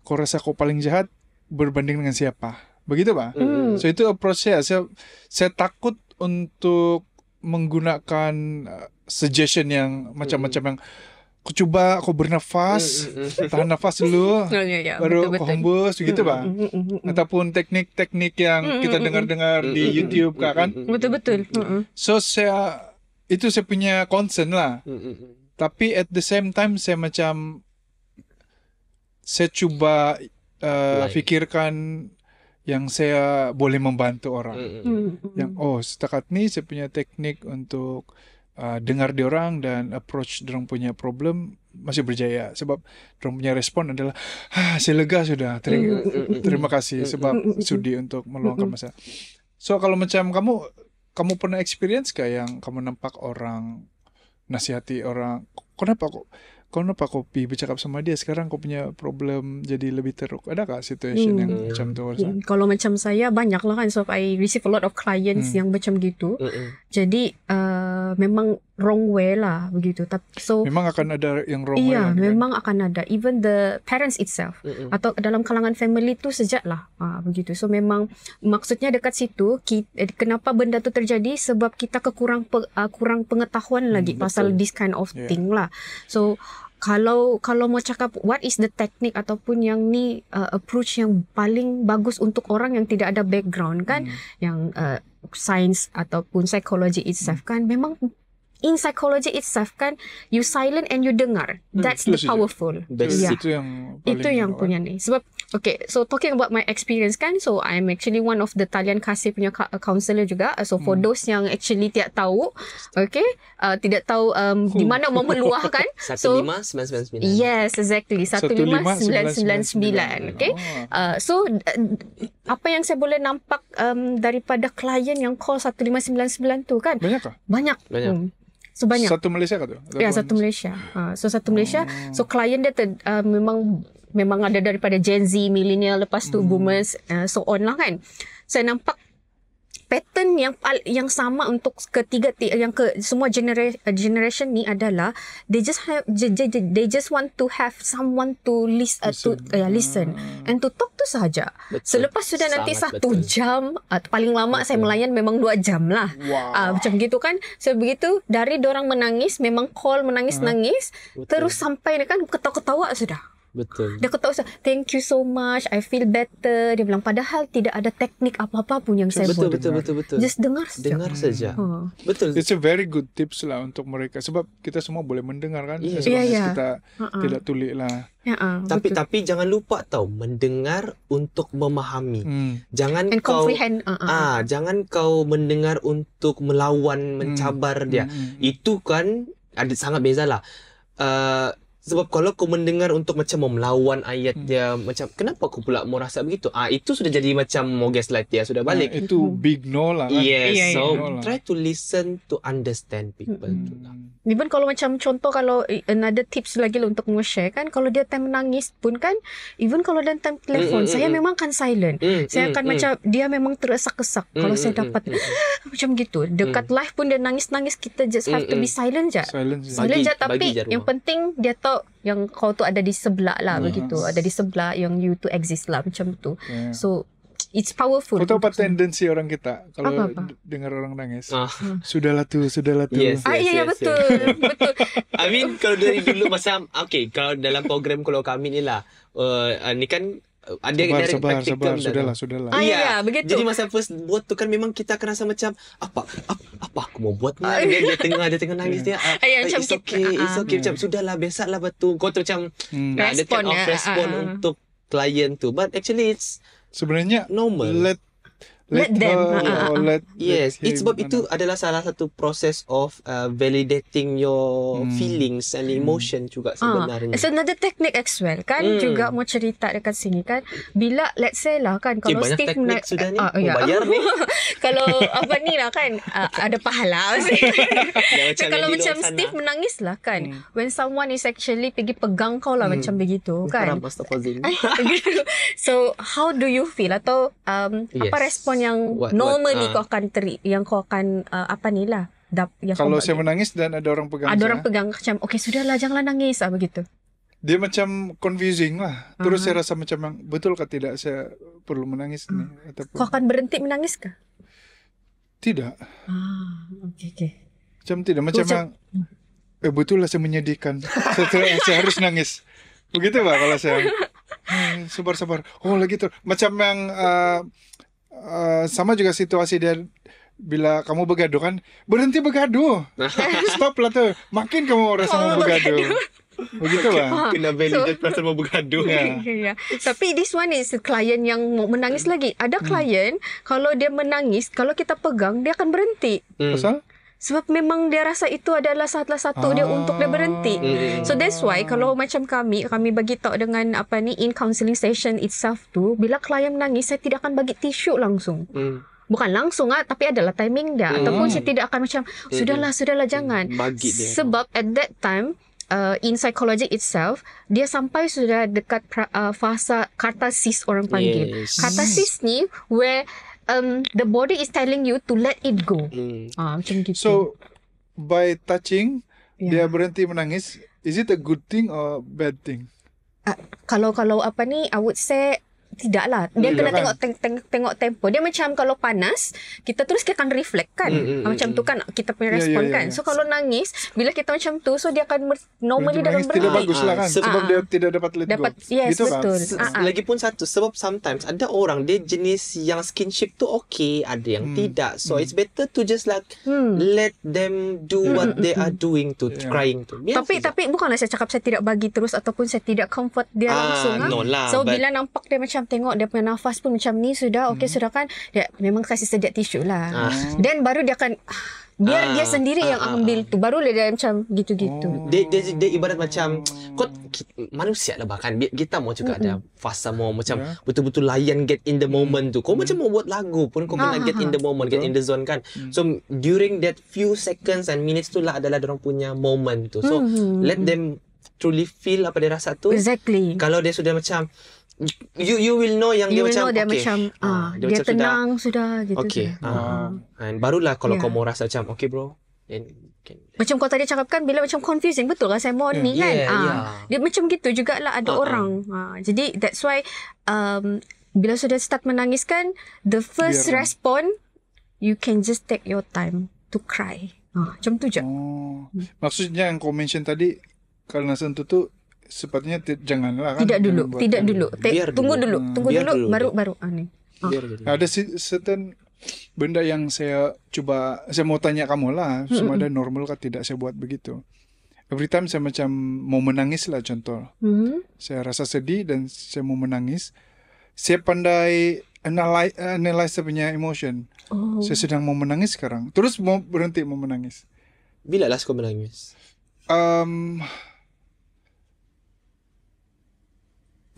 kau rasa kau paling jahat berbanding dengan siapa begitu pak mm. so itu approach ya. saya saya takut untuk menggunakan uh, suggestion yang macam-macam yang kau coba kau bernafas tahan nafas dulu (laughs) oh, iya, iya. baru aku kau hembus begitu pak ataupun teknik-teknik yang kita dengar-dengar di YouTube kak kan betul betul so saya itu saya punya concern lah mm-hmm. tapi at the same time saya macam saya coba uh, fikirkan yang saya boleh membantu orang mm-hmm. yang oh setakat ini saya punya teknik untuk uh, dengar dia orang dan approach dia orang punya problem masih berjaya sebab orang punya respon adalah ah saya lega sudah terima, terima kasih sebab sudi untuk meluangkan masa so kalau macam kamu kamu pernah experience gak yang kamu nampak orang nasihati orang kenapa kok kau kenapa kopi bercakap sama dia sekarang kau punya problem jadi lebih teruk ada tak situasi hmm. yang macam tu Orsa? Hmm, kalau macam saya banyak lah kan so I receive a lot of clients hmm. yang macam gitu Mm-mm. jadi uh, memang wrong way lah begitu tapi so memang akan ada yang wrong iya, way iya lah, kan? memang kan? akan ada even the parents itself Mm-mm. atau dalam kalangan family tu sejak lah uh, begitu so memang maksudnya dekat situ ki, eh, kenapa benda tu terjadi sebab kita kekurang pe, uh, kurang pengetahuan lagi hmm, pasal this kind of yeah. thing lah so kalau kalau mau cakap what is the technique ataupun yang ni uh, approach yang paling bagus untuk orang yang tidak ada background kan hmm. yang uh, science ataupun psychology itself hmm. kan memang In psychology itself kan You silent and you dengar hmm, That's hmm, the powerful That's yeah. Itu yang Itu yang punya ni Sebab Okay so talking about my experience kan So I'm actually one of the Talian Kasih punya counselor juga So for hmm. those yang actually Tidak tahu Okay uh, Tidak tahu um, oh. Di mana mau meluahkan (laughs) so, 15999 Yes exactly 15999 Okay oh. uh, So uh, Apa yang saya boleh nampak um, Daripada klien yang call 15999 tu kan Banyak tak Banyak Banyak hmm sebanyak satu Malaysia kata ya satu Malaysia uh, so satu oh. Malaysia so klien dia ter, uh, memang memang ada daripada Gen Z millennial lepas tu hmm. boomers uh, so on lah kan saya so, nampak pattern yang yang sama untuk ketiga yang ke semua generation generation ni adalah they just have they, they just want to have someone to listen, listen. Uh, to uh, listen and to talk tu sahaja. Betul. Selepas sudah Sangat nanti satu betul. jam uh, paling lama betul. saya melayan memang dua jam lah. Uh, wow. Uh, macam gitu kan. So begitu dari orang menangis memang call menangis uh, nangis betul. terus sampai kan ketawa-ketawa sudah. Betul. Dia kata usah, thank you so much, I feel better. Dia bilang, padahal tidak ada teknik apa-apa pun yang saya betul, Betul, betul, betul. Just dengar saja. Dengar saja. Hmm. Ha. Huh. Betul. It's a very good tips lah untuk mereka. Sebab kita semua boleh mendengar kan. Yeah. As ya, yeah, yeah. kita uh-uh. tidak tulik lah. Yeah, ha, uh, tapi betul. tapi jangan lupa tau, mendengar untuk memahami. Hmm. Jangan And kau, Uh-uh. Ah, jangan kau mendengar untuk melawan, hmm. mencabar hmm. dia. Hmm, hmm. Itu kan ada sangat bezalah. Uh, ah, sebab kalau aku mendengar untuk macam mau melawan ayat hmm. macam kenapa aku pula mau rasa begitu? Ah itu sudah jadi macam mau gaslight dia sudah balik. Ya, itu big no lah. Kan? Yes. Yeah, so yeah, try to listen to understand people hmm. tu lah. Even kalau macam contoh kalau eh, another tips lagi lah untuk nge-share kan kalau dia time menangis pun kan even kalau dalam time telefon mm, mm, saya hmm. memang akan silent. Mm, saya akan mm, macam dia memang teresak-kesak mm, kalau hmm, saya dapat mm, (laughs) macam gitu. Dekat mm. live pun dia nangis-nangis kita just have mm, to be silent je. Silent je. tapi yang penting dia tahu yang kau tu ada di sebelah lah yes. begitu ada di sebelah yang you to exist lah macam tu yeah. so it's powerful kau tahu apa tendensi orang kita kalau apa, apa? dengar orang nangis ah. sudahlah tu sudahlah tu yes, ah, yes, iya ya, yes, betul yes. (laughs) betul I mean kalau dari dulu masa okay kalau dalam program kalau kami ni lah uh, ni kan Uh, ada sabar, direct sabar, practical sabar, sudahlah, sudahlah. Ah, ya, iya, ya, begitu. Jadi masa first buat tu kan memang kita akan rasa macam apa apa, apa aku mau buat ni? Ah, dia, dia ya. tengah dia tengah nangis dia. Ay, ah, ay, eh, it's okay, uh, it's ah. okay. Uh, macam, uh, sudahlah, besarlah betul. Kau tu macam hmm. ada kind of respon uh, untuk klien tu. But actually it's Sebenarnya normal. Let let them uh, ha, or ha, ha. let, yes let it's him, itu uh, adalah salah satu proses of uh, validating your hmm. feelings and hmm. emotion hmm. juga ah, sebenarnya uh, it's another technique as well kan hmm. juga mau cerita dekat sini kan bila let's say lah kan eh, kalau okay, stigma banyak sudah ni uh, ah, yeah. Oh, bayar ni (laughs) kalau apa ni lah kan uh, ada pahala (laughs) macam kalau macam sana. Steve menangis lah kan hmm. when someone is actually pergi pegang kau lah hmm. macam begitu kan (laughs) so how do you feel atau um, yes. apa respon yang what, normally what, uh, kau akan teri, yang kau akan uh, apa ni lah. kalau kau saya menangis dan ada orang pegang. Ada orang pegang macam, okay sudah lah janganlah nangis lah begitu. Dia macam confusing lah. Terus uh-huh. saya ah. rasa macam betul ke tidak saya perlu menangis uh-huh. nih hmm. ataupun. Kau akan berhenti menangis kah? Tidak. Ah, okay, okay. Macam tidak macam, macam... Mang, eh, betul lah saya menyedihkan. saya, (laughs) saya harus nangis. Begitu pak lah kalau saya. Sabar-sabar. (laughs) Hmm, oh lagi tu Macam yang uh, Eh, sama juga situasi dia bila kamu bergaduh kan berhenti bergaduh (laughs) stop lah tuh makin kamu rasa mau bergaduh begitu lah kena validate so, perasaan mau bergaduh ya. Yeah, yeah. tapi this one is klien yang mau menangis lagi ada klien hmm. kalau dia menangis kalau kita pegang dia akan berhenti hmm sebab memang dia rasa itu adalah salah satu ah. dia untuk dia berhenti. Mm, mm, mm. So that's why kalau macam kami kami bagi tahu dengan apa ni in counselling session itself tu bila klien menangis saya tidak akan bagi tisu langsung. Mm. Bukan langsung ah, tapi adalah timing dia. Mm. Ataupun saya tidak akan macam mm, sudahlah, sudahlah jangan. Bagi dia. Sebab at that time uh, in psychology itself dia sampai sudah dekat pra, uh, fasa kartasis orang panggil. Yes. Kartasis ni where um the body is telling you to let it go. Mm. Ah macam gitu. So by touching yeah. dia berhenti menangis. Is it a good thing or bad thing? Uh, ah, kalau kalau apa ni I would say tidaklah dia yeah, hmm. kena kan? tengok teng- teng- tengok tempo dia macam kalau panas kita terus kita akan reflect kan mm, mm, macam mm. tu hmm. kan kita punya ya, ya, respon yeah, yeah, yeah, kan ya. so kalau nangis bila kita macam tu so dia akan normally dia akan berhenti tidak bagus lah kan sebab ah, ah, dia tidak dapat let dapat, go yes gitu kan? betul kan? lagipun satu sebab sometimes ada orang dia jenis yang skinship tu okay ada yang mm. tidak so mm. it's better to just like mm. let them do mm. what hmm, they are doing to yeah. crying to yes, tapi, tapi bukanlah saya cakap saya tidak bagi terus ataupun saya tidak comfort dia ah, langsung no lah. so bila nampak dia macam tengok dia punya nafas pun macam ni sudah okey hmm. sudah kan dia memang kasih sediak tisu lah dan ah. baru dia akan biar ah. dia sendiri ah. yang ah, ambil ah. tu baru dia macam gitu-gitu oh. dia dia, dia ibarat macam manusia lah bahkan kita mau juga mm-hmm. ada fasa mau macam yeah. betul-betul layan get in the mm. moment tu kau mm. macam mau buat lagu pun kau kena ah, get in the moment get in the zone kan mm. so during that few seconds and minutes tu lah adalah orang punya moment tu so mm-hmm. let them truly feel apa dia rasa tu exactly kalau dia sudah macam you you will know yang you dia macam okey dia, okay. macam, uh, dia, dia macam tenang sudah, sudah gitu okey uh, and barulah kalau yeah. kau mau rasa macam okey bro then macam kau tadi cakapkan bila macam confusing betul lah saya mohon yeah, hmm. kan yeah, uh, yeah. dia macam gitu jugalah ada uh-uh. orang uh, jadi that's why um bila sudah start menangis kan the first yeah. respond you can just take your time to cry uh, macam tu je oh maksudnya yang kau mention tadi kalau nasen sentuh tu sepertinya janganlah kan. Tidak dulu, tidak dulu. tunggu dulu, hmm. tunggu dulu, baru baru aneh. Oh. Ah. dulu. Ada certain benda yang saya coba saya mau tanya kamu lah, mm ada normal kan tidak saya buat begitu. Every time saya macam mau menangis lah contoh. Hmm. Saya rasa sedih dan saya mau menangis. Saya pandai analyze, analyze punya emotion. Oh. Saya sedang mau menangis sekarang. Terus mau berhenti mau menangis. Bila last kau menangis? Um,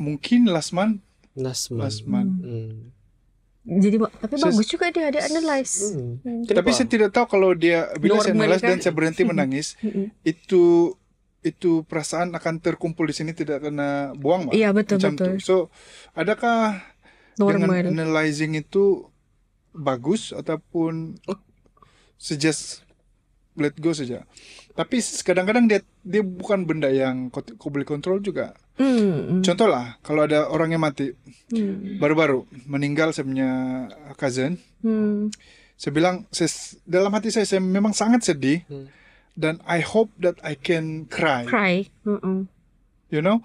mungkin Lasman Lasman, month. Hmm. Jadi tapi saya, bagus juga dia ada analyze. Hmm. Hmm. Tapi saya tidak tahu kalau dia bila saya analyze kan? dan saya berhenti (laughs) menangis hmm. itu itu perasaan akan terkumpul di sini tidak kena buang Iya betul Macam betul. Itu. So adakah Normal. dengan analyzing itu bagus ataupun oh. suggest let go saja. Tapi kadang-kadang dia dia bukan benda yang kau, kau boleh kontrol juga. Hmm, mm. Contoh lah, kalau ada orang yang mati hmm. baru-baru meninggal, saya punya cousin. Hmm. Saya bilang, saya, dalam hati saya, saya memang sangat sedih dan I hope that I can cry. Cry, mm -mm. you know.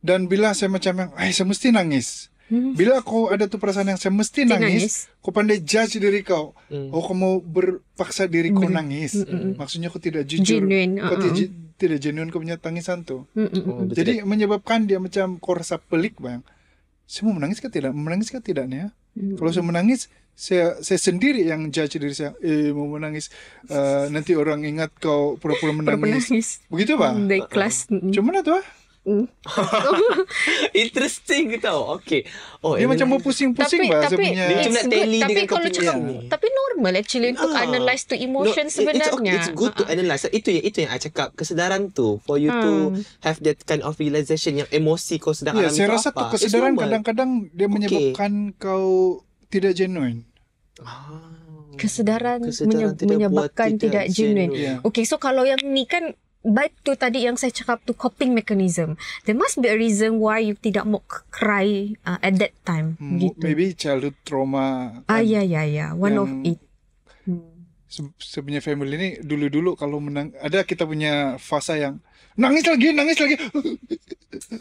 Dan bila saya macam yang, eh saya mesti nangis. Bila kau ada tuh perasaan yang saya mesti nangis, nangis. kau pandai judge diri kau. Mm. Oh, berpaksa diri kau nangis. Mm -mm. Maksudnya kau tidak jujur. Genuine, Kau uh-uh. tidak tidak jenuin punya tangisan tuh. Mm -mm. Oh, mm, mm. Jadi menyebabkan dia macam korsa pelik bang. semua menangis ke tidak? Menangis ke tidaknya? Mm. Kalau saya menangis, saya saya sendiri yang judge diri saya. Eh mau menangis, uh, nanti orang ingat kau pura-pura (laughs) menangis. menangis. Begitu pak? Dari kelas. Cuma mm. tuh? Ah? Hmm. (laughs) Interesting tau Okay oh, Dia macam berpusing-pusing lah tapi, punya. Dia macam nak tally Dengan kau punya cakap, Tapi normal actually Untuk ah. analyse to emotion no, Sebenarnya It's, okay. it's good to analyse so, Itu yang itu yang I cakap Kesedaran tu For you hmm. to Have that kind of realisation Yang emosi kau sedang yeah, alami Saya rasa tu kesedaran Kadang-kadang Dia menyebabkan Kau Tidak genuine ah. Kesedaran, kesedaran Menyebabkan tidak, tidak genuine. Yeah. Okay so kalau yang ni kan Baik tu tadi yang saya cakap tu coping mechanism. There must be a reason why you tidak mau cry uh, at that time. M- hmm, gitu. Maybe childhood trauma. Ah kan? ya ya ya, one of it. Hmm. sebenarnya family ini dulu-dulu kalau menang ada kita punya fasa yang nangis lagi nangis lagi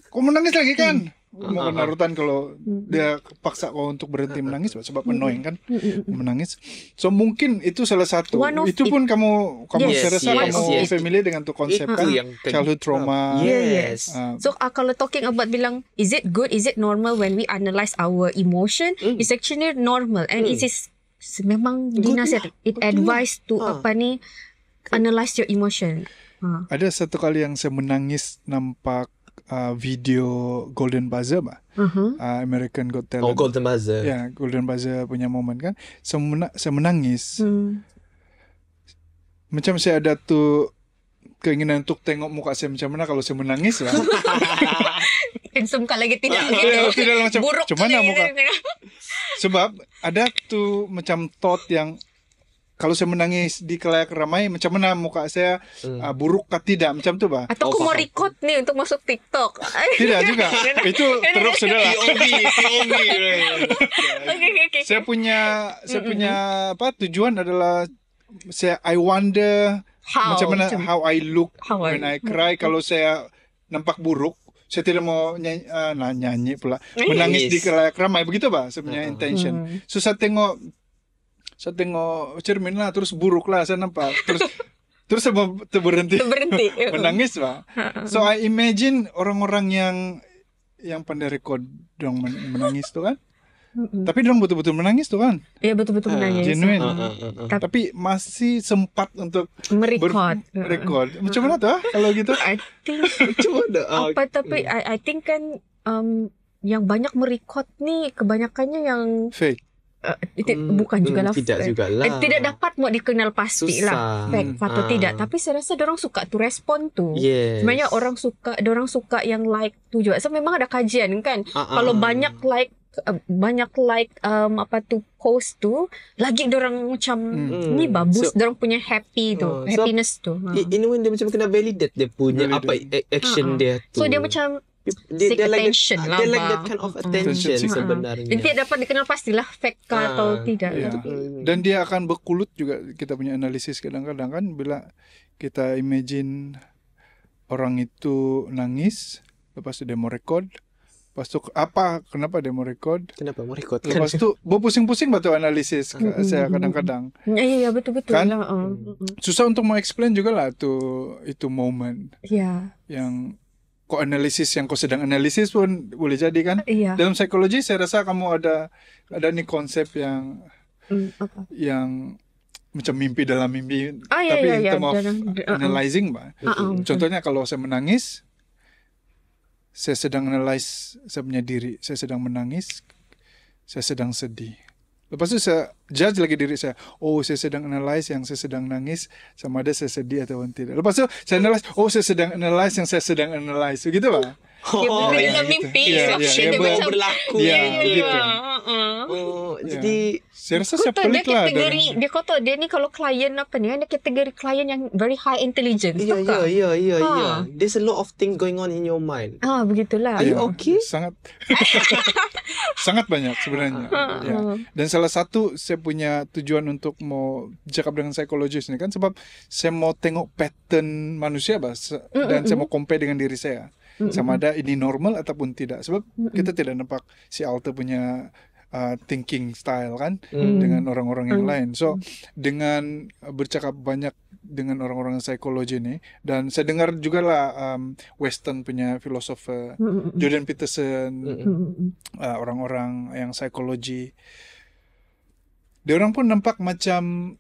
kamu menangis lagi kan hmm. mau penarutan kalau hmm. dia paksa kau untuk berhenti menangis sebab hmm. annoying kan hmm, menangis so mungkin itu salah satu itu pun it. kamu kamu yes, serasa yes, kamu yes, familiar dengan tuh konsep kan childhood trauma ah. yes uh, so uh, kalau talking about bilang is it good is it normal when we analyze our emotion mm. it's actually normal and mm. it is memang dinasihat it advice to apa nih kan- analyze your emotion Hmm. Ada satu kali yang saya menangis nampak uh, video Golden Buzzer mah. Mhm. Uh-huh. Uh, American Got Talent. Oh, Golden Buzzer. Ya, yeah, Golden Buzzer punya momen kan. Saya, mena- saya menangis. Hmm. Macam saya ada tu keinginan untuk tengok muka saya macam mana kalau saya menangis lah. Handsome (laughs) kali lagi tidak (laughs) gitu. tidak, tidak lah, macam, buruk macam mana muka. Sebab ada tu macam thought yang kalau saya menangis di kelayak ramai macam mana muka saya hmm. uh, buruk atau tidak macam tuh pak atau oh, aku mau record nih untuk masuk TikTok (laughs) tidak juga itu terus sudah lah saya punya saya punya apa tujuan adalah saya I wonder how, macam mana how I look how when I, I cry kalau saya nampak buruk saya tidak mau nyanyi, uh, nah, nyanyi pula menangis yes. di kelayak ramai begitu pak sebenarnya uh -huh. intention susah tengok saya tengok cermin lah terus buruk lah saya nampak terus (laughs) terus saya berhenti berhenti (laughs) menangis pak so I imagine orang-orang yang yang pandai record dong menangis tuh kan tapi dong betul-betul menangis tuh kan? Iya betul-betul ah, menangis. Genuine. Ah, ah, tapi masih sempat untuk merekod. Merekod. macam mana tuh kalau gitu. I think. (laughs) Coba deh. Apa tapi I, think kan um, yang banyak merekod nih kebanyakannya yang fake. Uh, tidak hmm, bukan juga hmm, eh, lah tidak juga jugalah tidak dapat mahu dikenal pastilah fact hmm. atau ah. tidak tapi saya rasa orang suka tu respon tu yes. sebenarnya orang suka orang suka yang like tu juga so memang ada kajian kan uh-uh. kalau banyak like uh, banyak like um, apa tu post tu lagi orang macam mm. ni babus. so, orang punya happy tu uh, happiness so, tu uh. in a dia macam kena validate dia punya validate. apa action uh-huh. dia tu so dia macam dia, seek dia attention like, lah dia like that kind of attention hmm. sebenarnya dan tidak dapat dikenal pastilah fake ah, atau tidak iya. gitu. dan dia akan berkulut juga kita punya analisis kadang-kadang kan bila kita imagine orang itu nangis lepas itu dia mau record Lepas itu apa? Kenapa dia mau record? Kenapa mau record? Lepas itu (laughs) bu pusing-pusing batu analisis -hmm. saya kadang-kadang. Iya -kadang. Ya, iya betul betul kan? lah. Uh, Susah untuk mau explain juga lah tu itu moment Iya. Yeah. Yang kok analisis yang kau sedang analisis pun boleh jadi kan iya. dalam psikologi saya rasa kamu ada ada nih konsep yang mm, apa? yang macam mimpi dalam mimpi ah, iya, tapi iya, iya, term iya, of dalam, uh-uh. analyzing uh, mbak uh, uh, contohnya kalau saya menangis saya sedang analyze saya punya diri saya sedang menangis saya sedang sedih Lepas itu saya judge lagi diri saya. Oh, saya sedang analyze yang saya sedang nangis sama ada saya sedih atau tidak. Lepas itu saya analyze, oh saya sedang analyze yang saya sedang analyze. Begitu, Pak. Oh, ya, mimpi, ya, ya, ya, ya, berlaku ya, gitu. Oh, jadi saya rasa saya pelik lah kategori, dia kata dia ni kalau klien apa ni ada kategori klien yang very high intelligence yeah, yeah, ya, ya, ha. yeah. There's a lot of things going on in your mind. Ah, begitulah. Are you okay? Sangat (laughs) sangat banyak sebenarnya ya. dan salah satu saya punya tujuan untuk mau cakap dengan psikologis ini kan sebab saya mau tengok pattern manusia bah dan saya mau compare dengan diri saya sama ada ini normal ataupun tidak sebab kita tidak nampak si Alta punya uh, thinking style kan mm. dengan orang-orang yang mm. lain. So hmm. dengan uh, bercakap banyak dengan orang-orang psikologi ini dan saya dengar juga lah um, Western punya filosofer hmm, hmm, Jordan Peterson uh, orang-orang uh, yang psikologi. Dia orang pun nampak macam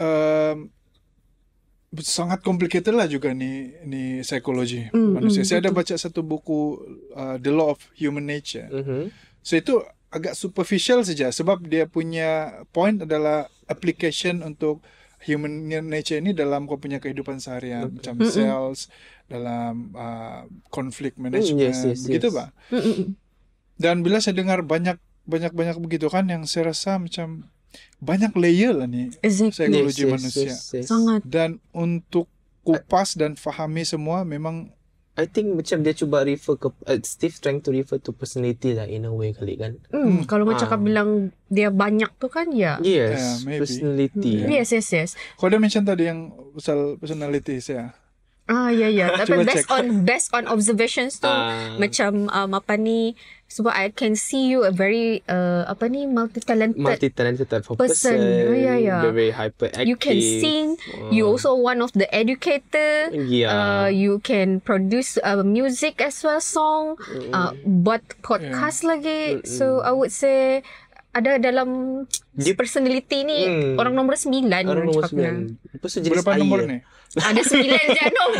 uh, sangat complicated lah juga nih nih psikologi mm, manusia. Mm, saya ada baca satu buku uh, The Law of Human Nature. Mm -hmm. So itu agak superficial saja sebab dia punya point adalah application untuk human nature ini dalam kau punya kehidupan seharian okay. macam mm-hmm. sales dalam uh, mm, management mm, yes, yes, begitu pak. Yes. mm Dan bila saya dengar banyak banyak banyak begitu kan yang saya rasa macam banyak layer lah nih psikologi yes, manusia yes, yes, yes. sangat dan untuk kupas dan fahami semua memang I think macam dia cuba refer ke uh, Steve trying to refer to personality lah in a way kali kan. Hmm, hmm. kalau macam uh. kau bilang dia banyak tu kan ya. Yes, yeah, personality. Yeah. Hmm. Yes, yes, yes. Kau dah mention tadi yang pasal personality ya. Ah, ya, yeah, ya. Yeah. (laughs) Tapi based on based on observations tu uh. macam um, apa ni? sebab I can see you a very uh, apa ni multi-talented, multi-talented person. person. Yeah, yeah, yeah. Ya. Very, very hyperactive. You can sing. Uh. You also one of the educator. Yeah. Uh, you can produce uh, music as well, song. Mm. Uh, but podcast yeah. Hmm. lagi. Mm-mm. So I would say ada dalam personality ni mm. orang nombor sembilan. Orang nombor sembilan. Berapa nombor ni? Ada sembilan janum.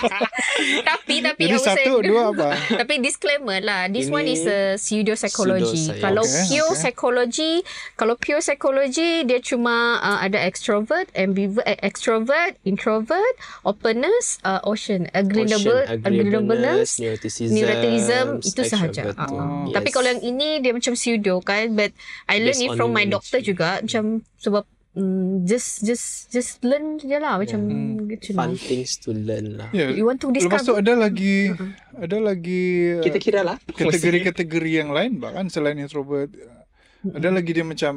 (laughs) tapi, tapi. Jadi satu, say, dua apa? (laughs) Tapi disclaimer lah. This Ini one is a uh, pseudo psychology. Kalau okay, pure okay. psychology, kalau pure psychology, dia cuma uh, ada extrovert, ambivert, eh, extrovert, introvert, openness, uh, ocean, agreeable, agreeableness, neuroticism, itu sahaja. Uh, yes. Tapi kalau yang ini dia macam pseudo kan but I learn it from my doctor juga macam sebab Mm, just just just learn je lah macam yeah. Hmm. fun things to learn lah yeah. you want to discover lepas tu ada mm-hmm. lagi uh-huh. ada lagi kita uh, kira lah kategori-kategori yang lain bahkan selain introvert uh-huh. ada mm-hmm. lagi dia macam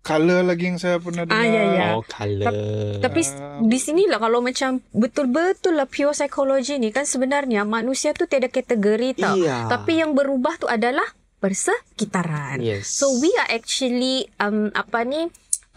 color lagi yang saya pernah ah, ya, dengar ya. Oh, ah, yeah, yeah. oh color Ta- tapi uh. di sini lah kalau macam betul-betul lah pure psychology ni kan sebenarnya manusia tu tiada kategori tau yeah. tapi yang berubah tu adalah persekitaran yes. so we are actually um, apa ni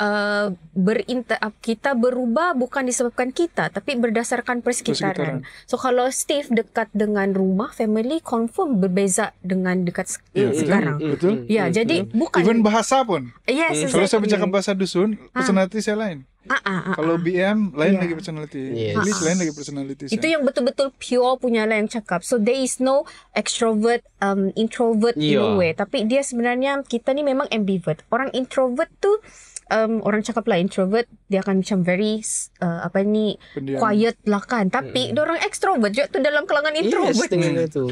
Uh, berinter uh, kita berubah bukan disebabkan kita tapi berdasarkan persekitaran. persekitaran. So kalau Steve dekat dengan rumah family confirm berbeza dengan dekat yeah, ya, sekarang. Betul. Mm, betul. Ya, yeah, mm, yeah, jadi yeah. Mm. bukan even bahasa pun. Yes. Yeah. Kalau saya bercakap bahasa dusun, ha. personality saya lain. Ah, ah, ah, kalau ah. BM lain yeah. lagi personality. Yes. Ini lain lagi personality. Itu yang betul-betul pure punya lah yang cakap. So there is no extrovert um introvert yeah. in a way. Tapi dia sebenarnya kita ni memang ambivert. Orang introvert tu um, orang cakap lah introvert dia akan macam very uh, apa ni Pendian. quiet lah kan tapi yeah. dia orang extrovert juga tu dalam kelangan introvert yes, tu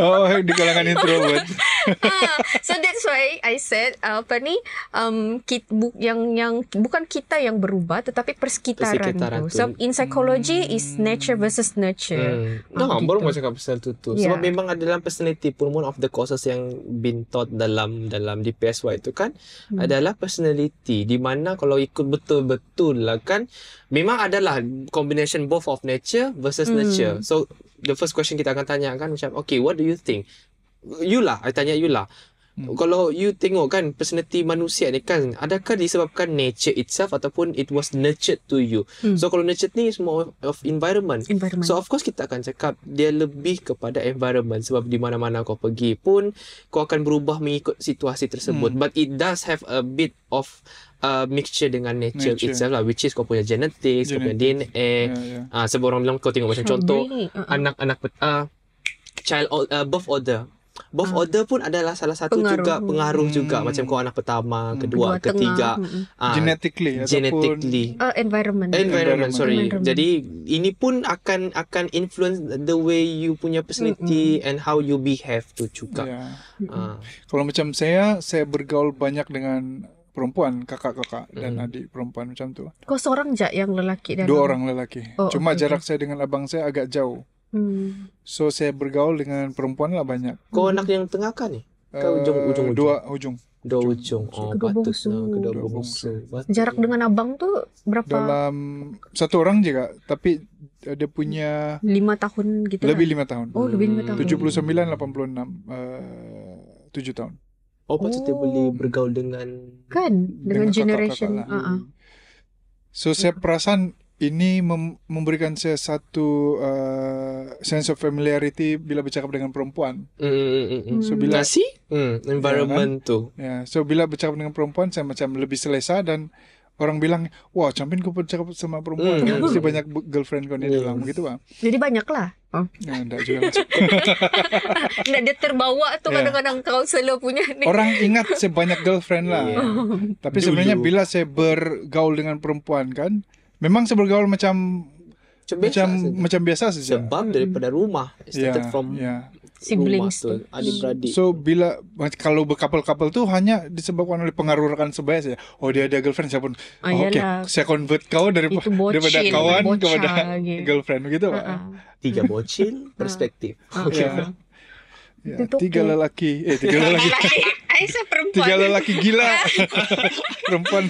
oh di kalangan introvert (laughs) (laughs) so that's why I said uh, apa ni um kit bu, yang yang bukan kita yang berubah tetapi persekitaran, tu. tu. So in psychology hmm. is nature versus nurture. Hmm. Oh, ah, no, baru macam pasal tu tu. Sebab memang ada dalam personality pun one of the causes yang been taught dalam dalam DPSY itu kan hmm. adalah personality di mana kalau ikut betul-betul lah kan memang adalah combination both of nature versus hmm. nurture. So the first question kita akan tanya kan macam okay what do you think you lah I tanya you lah hmm. kalau you tengok kan personality manusia ni kan adakah disebabkan nature itself ataupun it was nurtured to you hmm. so kalau nurtured ni is more of environment. environment so of course kita akan cakap dia lebih kepada environment sebab di mana-mana kau pergi pun kau akan berubah mengikut situasi tersebut hmm. but it does have a bit of a uh, mixture dengan nature, nature itself lah which is kau punya genetics, genetics. kau punya DNA yeah, yeah. uh, ah, sebab orang bilang kau tengok macam contoh uh-uh. anak-anak uh-huh. uh, child uh, birth order Birth uh, ah. order pun adalah salah satu pengaruh. juga pengaruh hmm. juga macam kau anak pertama, hmm. kedua, Tengah. ketiga. Uh, genetically genetically. Uh, ah, environment. environment. Environment sorry. Environment. Jadi ini pun akan akan influence the way you punya personality mm-hmm. and how you behave tu juga. Yeah. Ya. Uh. Hmm. Kalau macam saya saya bergaul banyak dengan perempuan, kakak-kakak dan mm. adik perempuan macam tu. Kau seorang je yang lelaki dan Dua orang lelaki. Oh, Cuma okay. jarak saya dengan abang saya agak jauh. Hmm. So saya bergaul dengan perempuan lah banyak. Kau hmm. anak yang tengah kan ni? Ke eh, ujung, ujung, ujung. Dua ujung. Dua ujung. ujung. Oh, kedua patus. Nah, kedua kedua bongsu. Bongsu. Jarak dengan abang tu berapa? Dalam satu orang je kak. Tapi ada eh, punya... Lima tahun gitu Lebih kan? lima tahun. Oh, lebih lima tahun. Tujuh puluh sembilan, lapan puluh enam. Eh, tujuh tahun. Oh, patut dia boleh oh. bergaul dengan... Kan? Dengan, dengan generation. Kakak -kakak lah. uh ah, -huh. Ah. So, saya perasan ini mem- memberikan saya satu uh, sense of familiarity bila bercakap dengan perempuan. Mm, mm, mm, mm, mm. So bila Nasi? Mm, environment yeah, kan? tu. yeah. so bila bercakap dengan perempuan saya macam lebih selesa dan orang bilang, "Wah, campin kau bercakap sama perempuan, mm. mesti banyak girlfriend kau ni yes. dalam gitu, pak? Ah? Jadi banyaklah. Oh. Ya, nah, juga. (laughs) nah, dia terbawa tu yeah. kadang-kadang kau selalu punya nih. Orang ingat saya banyak girlfriend lah. (laughs) Yeah. Tapi Dulu. sebenarnya bila saya bergaul dengan perempuan kan, Memang saya bergaul macam macam biasa macam, macam biasa saja. Sebab daripada rumah, started yeah, from yeah. siblings tu, adik-beradik. So bila kalau berkapal-kapal tu hanya disebabkan oleh pengaruh rekan sebaya saja. Oh dia ada girlfriend siapa pun. Oh, oh, okay. saya convert kau dari bocil, daripada kawan bocah, kepada gitu. (laughs) girlfriend begitu uh-uh. Tiga bocil (laughs) perspektif. Oke. Okay. Yeah. Yeah. Tiga lelaki, eh tiga (laughs) lelaki. Aisyah perempuan. Tiga lelaki gila. (laughs) perempuan.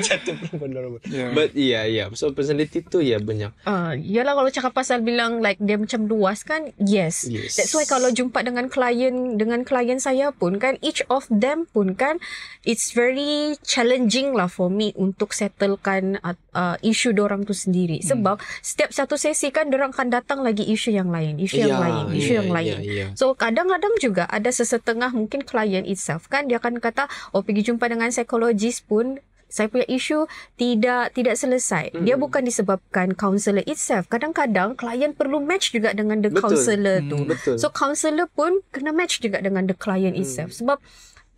Satu perempuan dua perempuan. Yeah. But yeah, yeah. So personality itu ya yeah, banyak. Ah, uh, yalah kalau cakap pasal bilang like dia macam luas kan? Yes. yes. That's why kalau jumpa dengan klien dengan klien saya pun kan each of them pun kan it's very challenging lah for me untuk settlekan uh, uh isu orang tu sendiri. Hmm. Sebab setiap satu sesi kan orang akan datang lagi isu yang lain, isu yang ya, lain, isu yeah, yang yeah, lain. Yeah, yeah. So kadang-kadang juga ada sesetengah mungkin klien itself kan dia akan kata oh pergi jumpa dengan psikologis pun saya punya isu tidak tidak selesai. Hmm. Dia bukan disebabkan counselor itself. Kadang-kadang klien perlu match juga dengan the Betul. tu. Hmm, betul. So counselor pun kena match juga dengan the client hmm. itself sebab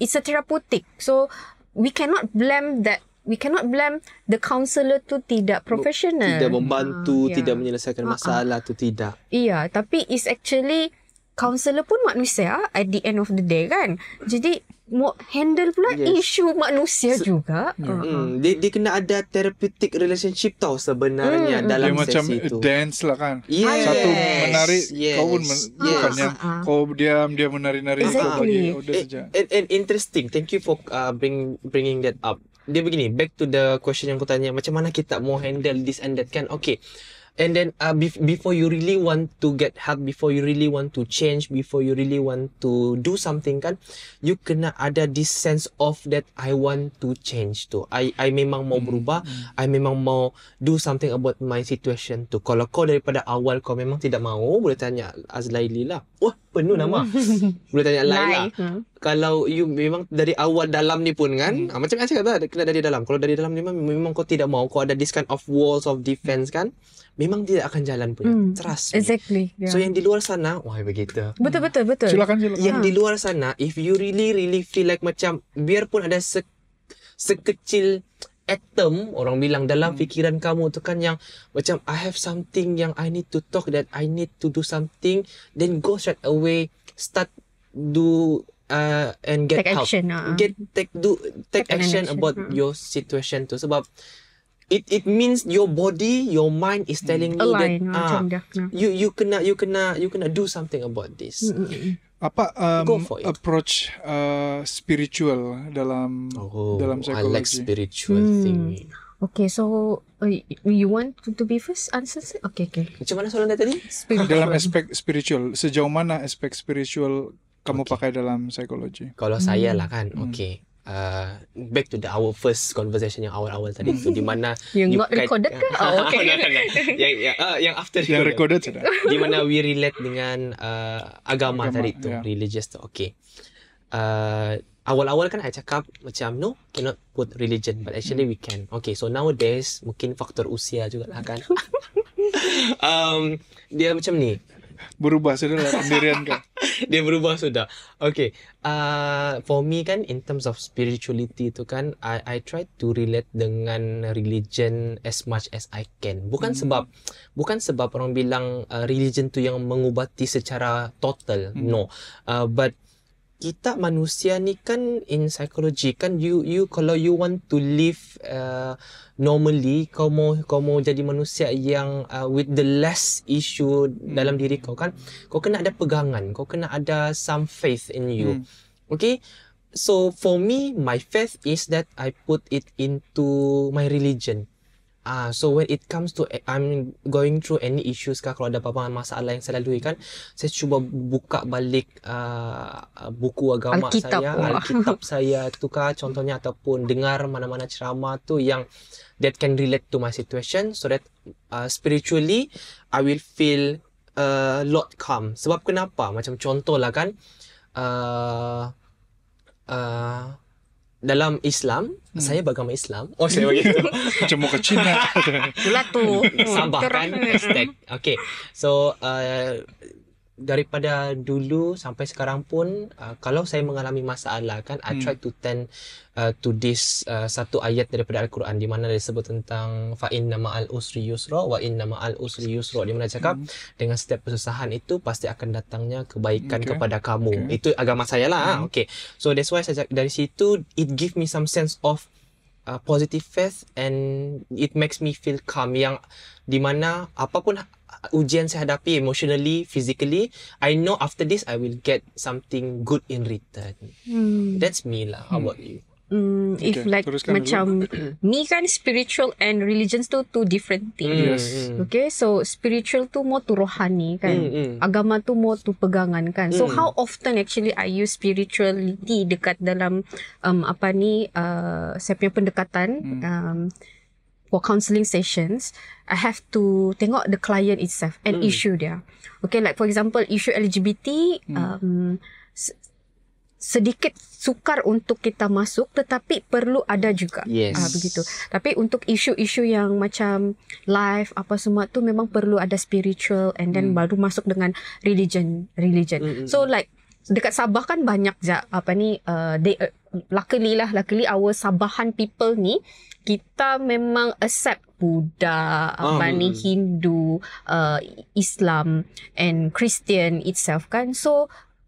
it's a therapeutic. So we cannot blame that we cannot blame the counselor tu tidak profesional. Tidak membantu, uh, ah, yeah. tidak menyelesaikan ah, ah. masalah uh-huh. tu tidak. Iya, yeah, tapi it's actually Counselor pun manusia ah, at the end of the day kan. Jadi mau handle pula yes. isu manusia so, juga. Yeah. Uh-huh. Mm, dia, dia kena ada therapeutic relationship tau sebenarnya mm. dalam dia sesi macam itu. macam dance lah kan. Yes. Satu menari. yes. kau pun men- yes. bukannya uh-huh. Ah, ah. kau diam dia menari-nari exactly. kau bagi order eh, And, and eh, eh, interesting. Thank you for uh, bring bringing that up. Dia begini back to the question yang kau tanya macam mana kita mau handle this and that kan. Okay. And then uh, bef- before you really want to get help, before you really want to change, before you really want to do something kan, you kena ada this sense of that I want to change tu. I I memang mau hmm, berubah, hmm. I memang mau do something about my situation tu. Kalau kau daripada awal kau memang tidak mau, boleh tanya Azlaili lah. Wah, penuh nama. (laughs) boleh tanya Laila. Lai. Hmm kalau you memang dari awal dalam ni pun kan hmm. Ah, macam yang saya kata kena dari dalam kalau dari dalam ni memang, memang kau tidak mau kau ada this kind of walls of defense kan memang tidak akan jalan punya hmm. trust me. exactly yeah. so yang di luar sana wah begitu betul betul betul silakan silakan yang ha. di ah. luar sana if you really really feel like macam biarpun ada se sekecil atom orang bilang dalam hmm. fikiran kamu tu kan yang macam i have something yang i need to talk that i need to do something then go straight away start do uh, and get take help. Action, uh. Get take do take, take action, action about uh. your situation tu sebab it it means your body, your mind is telling mm. you Align, that ah uh, uh, you you kena you kena you kena do something about this. Mm-hmm. Apa um, approach uh, spiritual dalam oh, dalam psikologi? I like spiritual mm. thing. Okay, so uh, you want to be first answer? Okay, okay. Macam mana soalan tadi? Spiritual. Dalam aspek spiritual, sejauh mana aspek spiritual kamu okay. pakai dalam psikologi? Kalau hmm. saya lah kan, hmm. okay. Uh, back to the our first conversation yang awal-awal tadi tu di mana (laughs) yang not recorded ke? (laughs) Oh, oh, okay. nah, nah, nah. Yang yang, uh, yang after yang recorded sudah. Di mana we relate dengan uh, agama, agama tadi tu, yeah. religious tu. Okay. Uh, awal-awal kan saya cakap macam no cannot put religion but actually hmm. we can. Okay, so nowadays mungkin faktor usia juga lah kan. (laughs) um, dia macam ni berubah sudah lah pendirian kau. (laughs) Dia berubah sudah. Okay. Uh, for me kan in terms of spirituality itu kan I I try to relate dengan religion as much as I can. Bukan mm. sebab bukan sebab orang bilang uh, religion tu yang mengubati secara total. Mm. No. Uh, but kita manusia ni kan in psychology kan you you kalau you want to live uh, normally kau mau kau mau jadi manusia yang uh, with the less issue hmm. dalam diri kau kan kau kena ada pegangan kau kena ada some faith in you hmm. okay so for me my faith is that i put it into my religion Ah, uh, so when it comes to I'm going through any issues kah, kalau ada apa-apa masalah yang saya lalui kan, saya cuba buka balik uh, buku agama Alkitab saya, Alkitab (laughs) saya tu kah, contohnya ataupun dengar mana-mana ceramah tu yang that can relate to my situation, so that uh, spiritually I will feel ah, a uh, lot calm. Sebab kenapa? Macam contoh lah kan, uh, uh, dalam Islam hmm. saya beragama Islam oh saya begitu (laughs) macam muka Cina lah. itulah tu sambahkan okay so uh, daripada dulu sampai sekarang pun uh, kalau saya mengalami masalah kan hmm. I try to turn uh, to this uh, satu ayat daripada al-Quran di mana dia sebut tentang fa inna ma'al usri yusra wa inna ma'al usri yusra di mana cakap hmm. dengan setiap kesusahan itu pasti akan datangnya kebaikan okay. kepada kamu okay. itu agama saya lah hmm. okay so that's why saya dari situ it give me some sense of uh, positive faith and it makes me feel calm yang di mana apapun ujian saya hadapi emotionally, physically, I know after this I will get something good in return. Hmm. That's me lah. How about you? Hmm, okay, if like macam ni (clears throat) kan spiritual and religions tu two different things. Hmm, yes. Hmm. Okay, so spiritual tu more tu rohani kan. Mm-hmm. Agama tu more tu pegangan kan. So how often actually I use spirituality dekat dalam um, apa ni uh, saya punya pendekatan mm. um, for counselling sessions, I have to tengok the client itself and mm. issue dia. Okay, like for example, issue LGBT, mm. um, sedikit sukar untuk kita masuk, tetapi perlu ada juga. Yes. Uh, begitu. Tapi untuk isu-isu yang macam life, apa semua tu memang perlu ada spiritual and then mm. baru masuk dengan religion. religion. Mm-hmm. So hmm. like, dekat Sabah kan banyak je, apa ni, uh, they, uh, luckily lah, luckily our Sabahan people ni, uh, kita memang accept Buddha, apa ah, um, ni Hindu, uh, Islam and Christian itself kan. So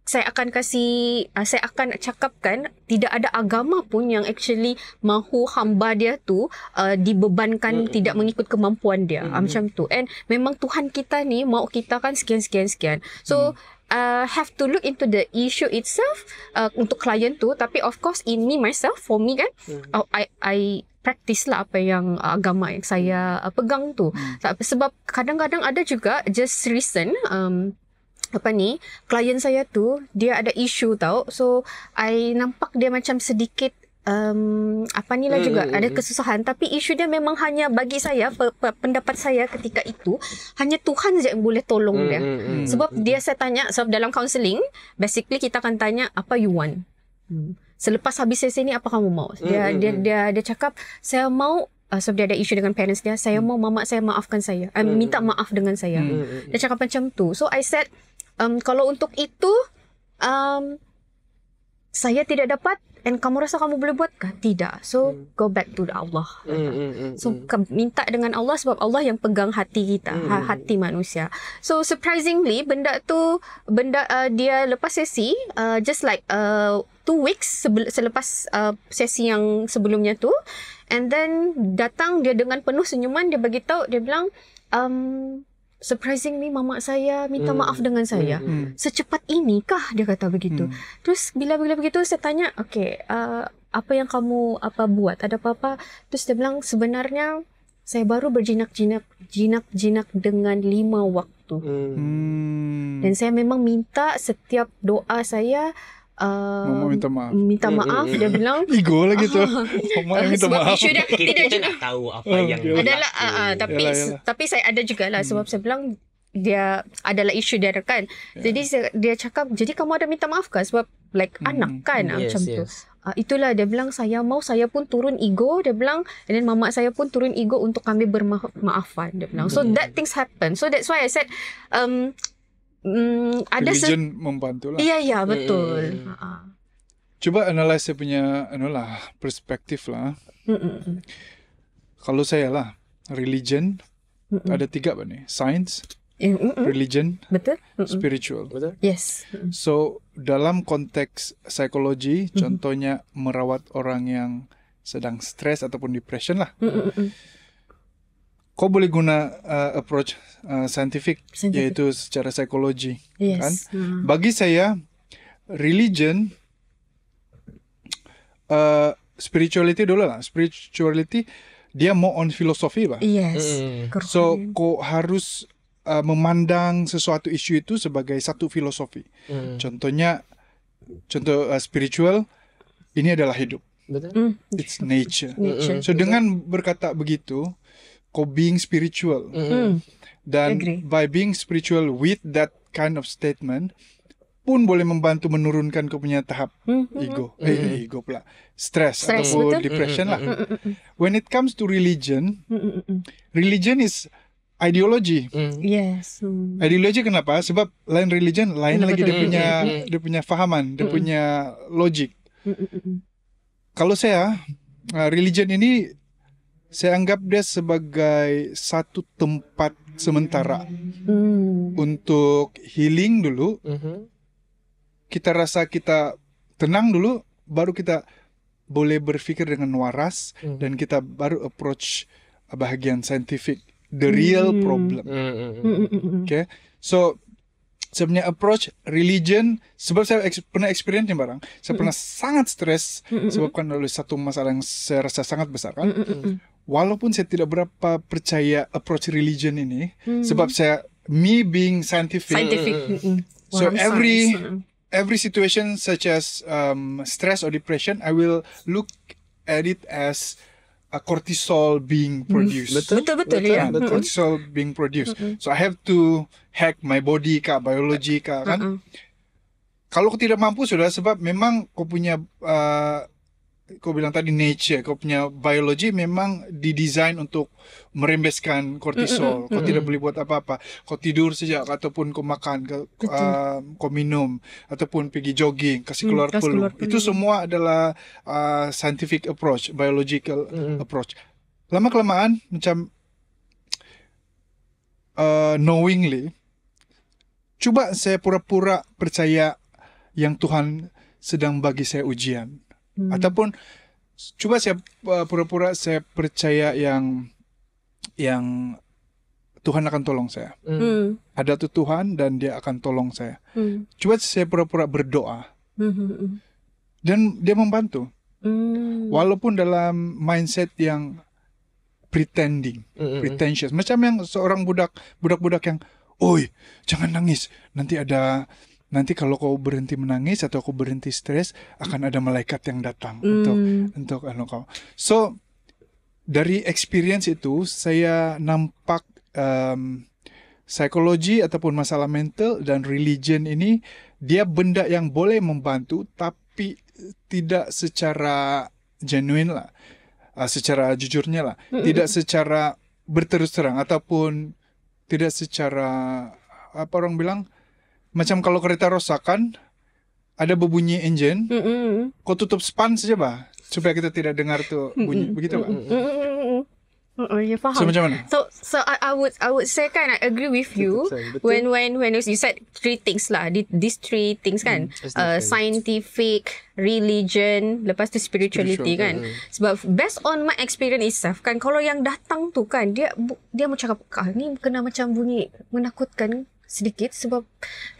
saya akan kasih uh, saya akan cakapkan tidak ada agama pun yang actually mahu hamba dia tu uh, dibebankan mm-hmm. tidak mengikut kemampuan dia mm-hmm. macam tu. And memang Tuhan kita ni mau kita kan sekian sekian sekian. So mm. Uh, have to look into the issue itself uh, untuk klien tu tapi of course in me myself for me kan mm-hmm. oh, I I practice lah apa yang uh, agama yang saya uh, pegang tu. Hmm. Sebab kadang-kadang ada juga just reason um, apa ni klien saya tu dia ada isu tau. So I nampak dia macam sedikit um, apa ni lah hmm. juga ada kesusahan. Tapi isu dia memang hanya bagi saya pe- pe- pendapat saya ketika itu hanya Tuhan saja yang boleh tolong hmm. dia. Hmm, hmm. Sebab hmm. dia saya tanya sebab dalam counselling basically kita akan tanya apa you want. Hmm selepas habis sesi ni apa kamu mau mm, dia, mm-hmm. dia mm. dia dia cakap saya mau uh, sebab dia ada isu dengan parents dia saya mm-hmm. mau mamak saya maafkan saya I hmm minta mm, maaf dengan saya hmm dia cakap macam tu so i said um, kalau untuk itu um, saya tidak dapat And kamu rasa kamu boleh buat kan? Tidak. So mm. go back to Allah. Mm, mm, mm, so ke- minta dengan Allah sebab Allah yang pegang hati kita, mm. hati manusia. So surprisingly benda tu benda uh, dia lepas sesi uh, just like uh, two weeks selepas uh, sesi yang sebelumnya tu and then datang dia dengan penuh senyuman dia bagi tahu dia bilang um, surprisingly mamak saya minta mm. maaf dengan hmm, saya. Mm. Secepat inikah dia kata begitu. Mm. Terus bila-bila begitu saya tanya, okay, uh, apa yang kamu apa buat? Ada apa-apa? Terus dia bilang sebenarnya saya baru berjinak-jinak jinak-jinak dengan lima waktu. Mm. Dan saya memang minta setiap doa saya Uh, Mama minta maaf Minta hmm, maaf hmm, Dia hmm. bilang Ego lah gitu (laughs) Mama ah, yang minta maaf Sebab dia Tidak juga nak tahu apa oh, yang Adalah ah, ah, Tapi Tapi saya ada juga lah. Sebab saya bilang dia adalah isu dia rekan. Yeah. Jadi dia cakap, jadi kamu ada minta maaf kan sebab like anak kan macam tu. Uh, itulah dia bilang saya mau saya pun turun ego dia bilang and then mamak saya pun turun ego untuk kami bermaafan dia bilang. So that things happen. So that's why I said um Mm, ada religion se- membantu lah. Iya, iya, eh, betul. Yeah, yeah, yeah. Ha, ha. Cuba analyze saya punya lah perspektif lah. Kalau saya lah, religion, Mm-mm. ada tiga apa Science, eh, religion, betul. Mm-mm. spiritual. Betul? Yes. Mm-mm. So, dalam konteks psikologi, contohnya Mm-mm. merawat orang yang sedang stres ataupun depression lah. Mm-mm. kau boleh guna uh, approach uh, scientific, scientific yaitu secara psikologi yes. kan hmm. bagi saya religion uh, spirituality dulu lah spirituality dia mau on filosofi lah. yes mm. so kau harus uh, memandang sesuatu isu itu sebagai satu filosofi mm. contohnya contoh uh, spiritual ini adalah hidup Betul. Hmm. It's nature. nature. So dengan berkata begitu, being spiritual. Mm. Dan by being spiritual with that kind of statement pun boleh membantu menurunkan kau punya tahap mm-hmm. ego, mm-hmm. eh, eh ego pula, stress, stress atau betul? depression mm-hmm. lah. Mm-hmm. When it comes to religion, mm-hmm. religion is ideology. Mm. Yes. Mm. Ideologi kenapa? Sebab lain religion, lain mm. lagi dia punya mm. dia punya fahaman, dia mm. punya logik. Mm. Kalau saya ah, religion ini saya anggap dia sebagai satu tempat sementara hmm. untuk healing dulu. -hmm. Kita rasa kita tenang dulu, baru kita boleh berpikir dengan waras -hmm. dan kita baru approach bahagian scientific, the real hmm. problem. Mm-hmm. -hmm. Oke, hmm, hmm, okay? so sebenarnya approach religion sebab saya eks, pernah experience barang saya mm -hmm. pernah sangat stres sebabkan oleh satu masalah yang saya rasa sangat besar kan mm walaupun saya tidak berapa percaya approach religion ini hmm. sebab saya me being scientific, scientific. so every every situation such as um, stress or depression I will look at it as a cortisol being mm-hmm. produced. Betul betul, betul, betul ya. Betul. Cortisol being produced. hmm So I have to hack my body ka, biology ka kan. Mm-hmm. Kalau aku tidak mampu sudah sebab memang kau punya uh, kau bilang tadi nature, kau punya biologi memang didesain untuk merembeskan kortisol. Mm -hmm. Kau tidak boleh buat apa-apa. Kau tidur saja ataupun kau makan, kau, uh, um, kau minum ataupun pergi jogging, kasih mm, keluar mm, peluh. Itu semua adalah uh, scientific approach, biological mm -hmm. approach. Lama kelamaan macam uh, knowingly coba saya pura-pura percaya yang Tuhan sedang bagi saya ujian hmm. ataupun coba saya eh, pura-pura saya percaya yang yang Tuhan akan tolong saya. Hmm. hmm. Ada tuh Tuhan dan dia akan tolong saya. Hmm. Coba saya pura-pura berdoa. Hmm, hmm, hmm. Dan dia membantu. Hmm. Walaupun dalam mindset yang pretending, hmm. pretentious. Macam yang seorang budak budak-budak yang, "Oi, jangan nangis. Nanti ada nanti kalau kau berhenti menangis atau kau berhenti stres akan ada malaikat yang datang mm. untuk untuk anu kau. So dari experience itu saya nampak um, psikologi ataupun masalah mental dan religion ini dia benda yang boleh membantu tapi tidak secara genuine lah. Uh, secara jujurnya lah, mm tidak secara berterus terang ataupun tidak secara apa orang bilang macam kalau kereta rosak kan ada berbunyi enjin kau tutup span saja bah supaya kita tidak dengar tu bunyi Mm-mm. begitu bah Oh, you ya, faham. So macam mana? So, so I, I would I would say kan I agree with you Betul. when when when you said three things lah. These three things kan. Mm, uh, scientific, religion, lepas tu spirituality Spiritual. kan. Uh. Sebab based on my experience itself kan kalau yang datang tu kan dia dia macam ah, ni kena macam bunyi menakutkan sedikit sebab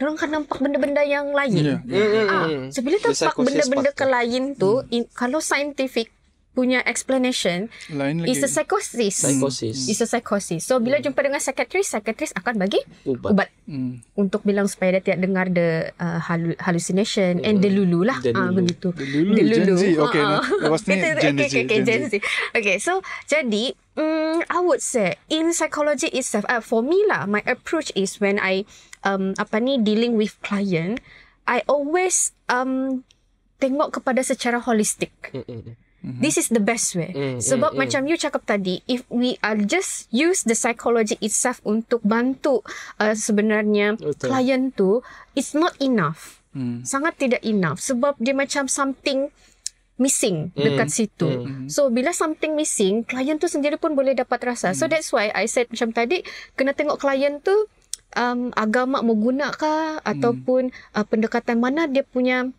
orang kan nampak benda-benda yang lain. Yeah. Yeah. Yeah. Mm, mm, ah, mm. so, bila nampak benda-benda ke lain tu, mm. in, kalau scientific punya explanation, lain lagi. it's a psychosis. psychosis. Mm. It's a psychosis. So, bila mm. jumpa dengan psychiatrist, psychiatrist akan bagi ubat. ubat. Mm. Untuk bilang supaya dia tidak dengar the uh, hallucination mm. and the hmm. lulu lah. Ah, begitu. The lulu. The lulu. Gen Z. Okay. Uh-uh. Ah, ah. No. (laughs) Gen Z. Okay, okay, okay, Gen Z. Okay, so, jadi, Mm, I would say in psychology itself, uh, for me lah, my approach is when I um apa ni dealing with client, I always um tengok kepada secara holistic. Mm, mm, mm. Mm-hmm. This is the best way. Mm-hmm. Sebab mm-hmm. macam you cakap tadi, if we are just use the psychology itself untuk bantu uh, sebenarnya okay. client tu, it's not enough. Mm. Sangat tidak enough. Sebab dia macam something missing mm. dekat situ. Mm. So bila something missing, klien tu sendiri pun boleh dapat rasa. Mm. So hmm. that's why I said macam tadi kena tengok klien tu um agama mau gunakah mm. ataupun uh, pendekatan mana dia punya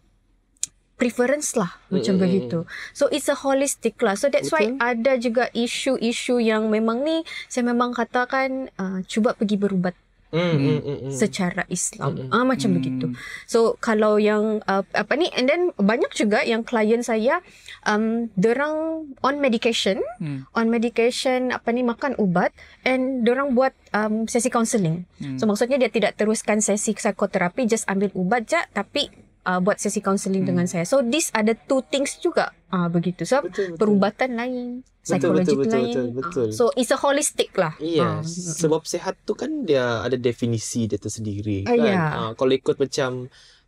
preference lah mm. macam mm. begitu. Hmm, so it's a holistic lah. So that's Betul. why ada juga isu-isu yang memang ni saya memang katakan uh, cuba pergi berubat mm, mm, mm, mm. secara Islam. Mm, mm, ah macam mm. begitu. So kalau yang uh, apa ni and then banyak juga yang klien saya um derang on medication, mm. on medication apa ni makan ubat and derang buat um sesi counselling. Mm. So maksudnya dia tidak teruskan sesi psikoterapi just ambil ubat je tapi uh, buat sesi counseling hmm. dengan saya. So this ada two things juga. Ah uh, begitu. So betul, betul. perubatan lain, psikologi betul, betul, lain. Betul, betul, betul. Uh, so it's a holistic lah. Iya. Yeah. Uh. Sebab sehat tu kan dia ada definisi dia tersendiri uh, ah, kan. Yeah. Ya. Uh, kalau ikut macam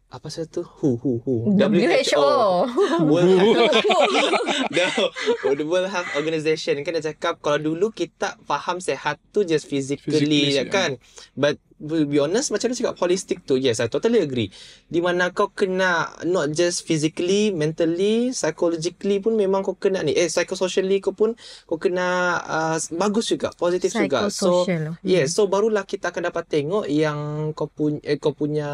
apa saya tu hu hu hu WHO (laughs) World Health (laughs) World Health Organization kan dia cakap kalau dulu kita faham sehat tu just physically, physically ya kan yeah. but will be honest macam tu cakap holistic tu yes I totally agree di mana kau kena not just physically mentally psychologically pun memang kau kena ni eh psychosocially kau pun kau kena uh, bagus juga positif juga so lah. yes yeah, hmm. so barulah kita akan dapat tengok yang kau punya eh, kau punya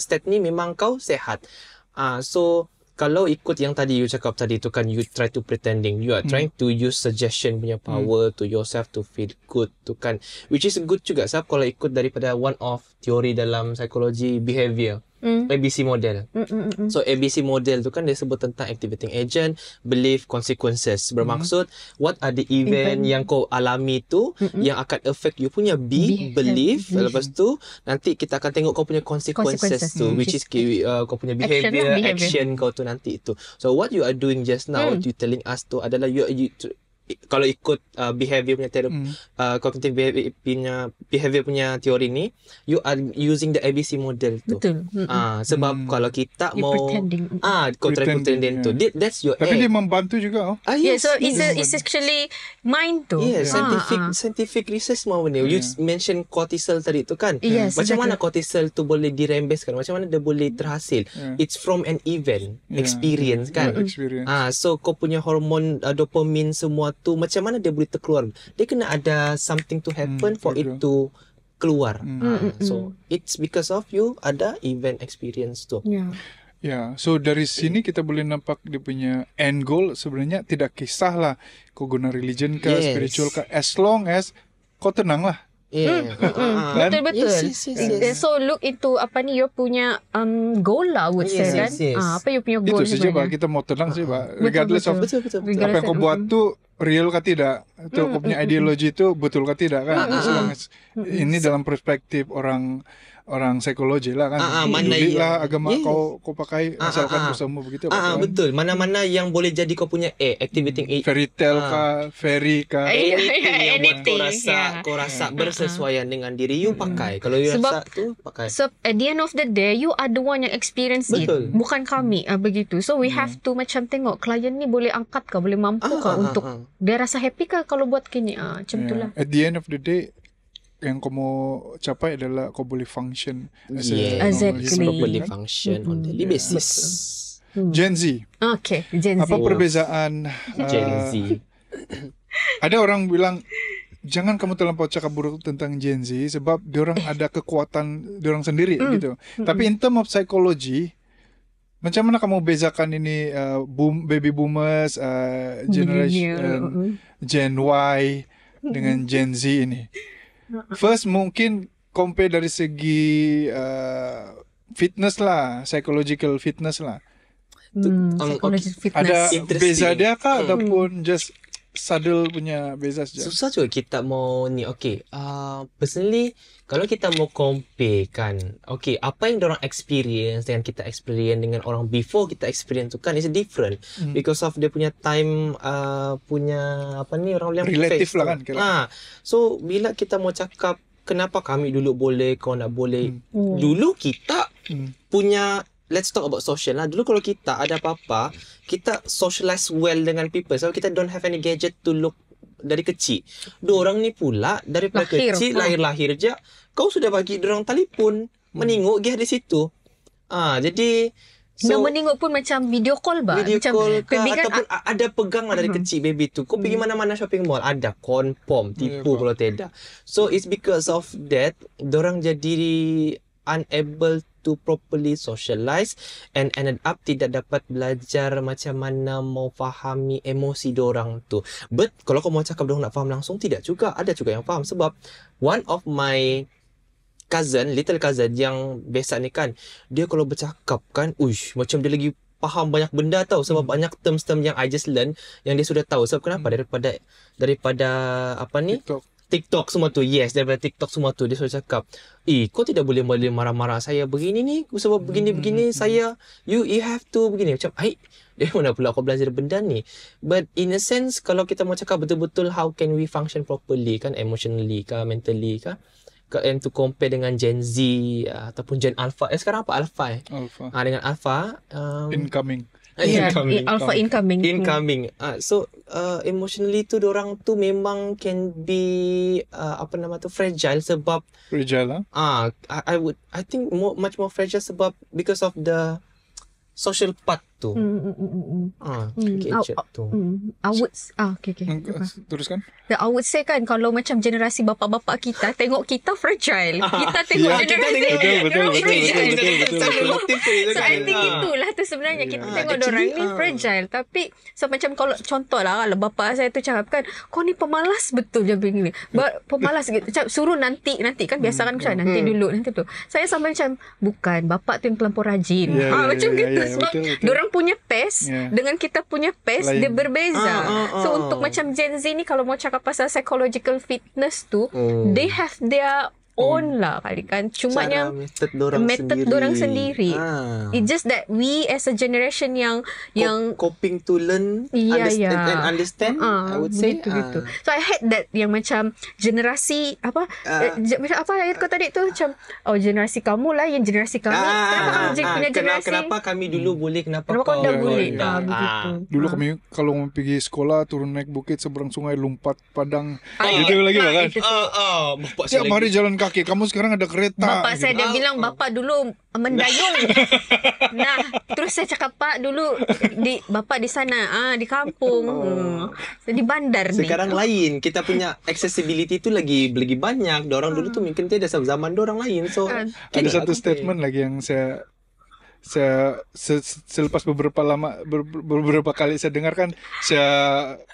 state ni memang kau sehat ah uh, so kalau ikut yang tadi you cakap tadi tu kan you try to pretending you are hmm. trying to use suggestion punya hmm. power hmm. to yourself to feel good tu kan which is good juga sebab kalau ikut daripada one of teori dalam psikologi behavior mm. ABC model. Mm, mm, mm, mm. So ABC model tu kan dia sebut tentang activating agent, belief, consequences. Bermaksud mm. what are the event, event yang kau alami tu mm-mm. yang akan affect you punya B, belief. Mm. Lepas tu nanti kita akan tengok kau punya consequences, consequences tu mm. which is uh, kau punya lah, behavior, action, action kau tu nanti itu. So what you are doing just now mm. you telling us tu adalah you, you kalau ikut uh, behavior punya terapi mm. uh, cognitive behavior punya behavior punya teori ni you are using the abc model tu betul uh, sebab mm. kalau kita mau ah contract pretending tu yeah. that's your tapi egg. dia membantu juga oh ah, yes. yeah so it's, a, it's actually mind tu yeah, yeah. scientific ah, ah. scientific research semua ni you mention cortisol tadi tu kan yeah. Hmm. Yeah. macam mana cortisol tu boleh dirembeskan macam mana dia boleh terhasil yeah. it's from an event yeah. experience yeah. kan yeah, experience. ah so kau punya hormon uh, dopamine semua satu macam mana dia boleh terkeluar dia kena ada something to hmm, happen mm, for true. it to keluar mm. Mm. so hmm. it's because of you ada event experience tu yeah Ya, yeah. so dari sini kita boleh nampak dia punya end goal sebenarnya tidak kisahlah kau guna religion ke yes. spiritual ke as long as kau tenang lah Yeah. Eh, hmm. ah, mm. Uh-huh. Ah. Betul betul. Yes, yes, yes. Eh, so look into apa ni you punya um goal lah would say yes, kan. Yes, yes. Uh, apa you punya goal Itu saja kita mau tenang saja Pak. Regardless of apa yang kau buat tu real ke tidak. Itu mm. kau punya mm. mm, mm. ideologi itu betul ke tidak kan. Uh-huh. Ini dalam perspektif orang orang psikologi lah kan. Ah, ah mana yang, lah agama yeah. kau kau pakai ah, ah asalkan ah, bersama begitu. Ah, ah kan? betul. Mana-mana yang boleh jadi kau punya eh activating eh fairy tale ka, fairy ka. Eh, Ini kau rasa yeah. kau rasa yeah. bersesuaian uh dengan diri you hmm. pakai. Yeah. Kalau you Sebab, rasa tu pakai. So at the end of the day you are the one yang experience betul. it. Bukan kami ah, begitu. So we yeah. Hmm. have to macam tengok klien ni boleh angkat ke boleh mampu ah, ke untuk dia rasa happy ke kalau buat kini ah macam itulah. At the end of the day yang kamu capai adalah kamu boleh function as yeah. a exactly. human being. boleh function mm-hmm. on daily yeah. basis. Mm-hmm. Gen Z. Okay, Gen Z. Apa perbezaan? Uh, Gen Z. (coughs) ada orang bilang, jangan kamu terlampau cakap buruk tentang Gen Z, sebab orang eh. ada kekuatan orang sendiri, mm. gitu. Mm-hmm. Tapi in term of psychology, macam mana kamu bezakan ini uh, boom, baby boomers, uh, generation, mm-hmm. Gen Y, dengan Gen Z ini? First mungkin compare dari segi uh, fitness lah, psychological fitness lah. Hmm, psychological fitness. Ada beza dia kah hmm. ataupun just subtle punya beza saja. Susah juga kita mau ni. Okay. Uh, personally, kalau kita mau compare kan. Okay. Apa yang orang experience dengan kita experience dengan orang before kita experience tu kan. It's different. Hmm. Because of dia punya time uh, punya apa ni orang boleh relatif lah kan. Kira. Ha. So, bila kita mau cakap kenapa kami dulu boleh, kau nak boleh. Hmm. Dulu kita hmm. punya let's talk about social lah. Dulu kalau kita ada apa-apa, kita socialize well dengan people. Sebab so, kita don't have any gadget to look dari kecil. Dua orang ni pula dari lahir, kecil lahir-lahir je, kau sudah bagi dia orang telefon, hmm. meninguk dia di situ. Ah, jadi So, no, meningok pun macam video call bah. Video macam call ke, kan, ataupun ah. a- ada pegang lah dari uh-huh. kecil baby tu. Kau pergi hmm. mana-mana shopping mall, ada. Confirm, ya, tipu yeah, kalau tidak. So, it's because of that, orang jadi unable to properly socialize and ended up tidak dapat belajar macam mana mau fahami emosi orang tu. But kalau kau mau cakap dorang nak faham langsung, tidak juga. Ada juga yang faham sebab one of my cousin, little cousin yang besar ni kan, dia kalau bercakap kan, uish, macam dia lagi faham banyak benda tau sebab hmm. banyak terms-terms yang I just learn yang dia sudah tahu sebab kenapa hmm. daripada daripada apa ni TikTok TikTok semua tu Yes daripada TikTok semua tu Dia selalu cakap Eh kau tidak boleh boleh marah-marah saya begini ni Sebab begini-begini hmm, hmm, hmm saya You you have to begini Macam hai (laughs) dia mana pula kau belajar benda ni But in a sense Kalau kita mau cakap betul-betul How can we function properly kan Emotionally kan Mentally kan And to compare dengan Gen Z uh, Ataupun Gen Alpha Eh sekarang apa? Alpha eh? Alpha uh, Dengan Alpha um, Incoming Eh, incoming. Yeah, alpha incoming. Incoming. Ah, uh, so uh, emotionally tu orang tu memang can be uh, apa nama tu fragile sebab fragile lah. Ah, uh, I, I would I think more, much more fragile sebab because of the social part tu. Mm, mm, mm, mm. Ah, mm, tu. Mm, I ah, okay, okay. Hmm, teruskan. The I would say kan kalau macam generasi bapa-bapa kita tengok kita fragile. Ah, kita tengok yeah, generasi. Kita tengok, betul, betul, betul, betul, betul, betul, betul, betul, betul, betul, betul, betul, betul, betul, sebenarnya yeah. kita tengok Actually, orang ni uh. fragile tapi so macam kalau contohlah kalau bapa saya tu cakap kan kau ni pemalas betul je begini hmm. pemalas gitu cakap suruh nanti nanti kan biasa kan macam ya. nanti dulu nanti tu saya sampai macam bukan bapa tu yang terlalu rajin yeah, ya, ha, ya, yeah, macam yeah, gitu yeah, yeah, sebab betul, betul orang punya pace yeah. dengan kita punya pace Lain. dia berbeza. Uh, uh, uh. So untuk macam Gen Z ni kalau mau cakap pasal psychological fitness tu, oh. they have their own hmm. lah kali kan cuma Cara yang method dorang method sendiri, dorang sendiri. Ah. it just that we as a generation yang Co- yang coping to learn yeah, understand ya. yeah. and understand uh, i would say gitu, ah. so i had that yang macam generasi apa uh, apa ayat kau tadi tu ah. macam oh generasi kamu lah yang generasi kami ah, kenapa ah, kamu ah, generasi kenapa kami hmm. dulu hmm. boleh kenapa, kenapa kau, dah boleh, boleh dah. Ah, ah. dulu ah. kami kalau mau pergi sekolah turun naik bukit seberang sungai lompat padang ah, gitu ah, ya. lagi lah kan ah, ah, tiap hari jalan kaki kaki kamu sekarang ada kereta. Bapak gitu. saya dia bilang bapak dulu mendayung. Nah. (laughs) nah, terus saya cakap Pak dulu di bapak di sana, ah di kampung. Oh. Hmm. Di bandar Sekarang nih. lain, kita punya accessibility itu lagi lagi banyak. Orang dulu tuh hmm. mungkin tidak zaman orang lain. So, kan. ada, ada satu statement lagi yang saya saya se, selepas beberapa lama ber, beberapa kali saya dengarkan saya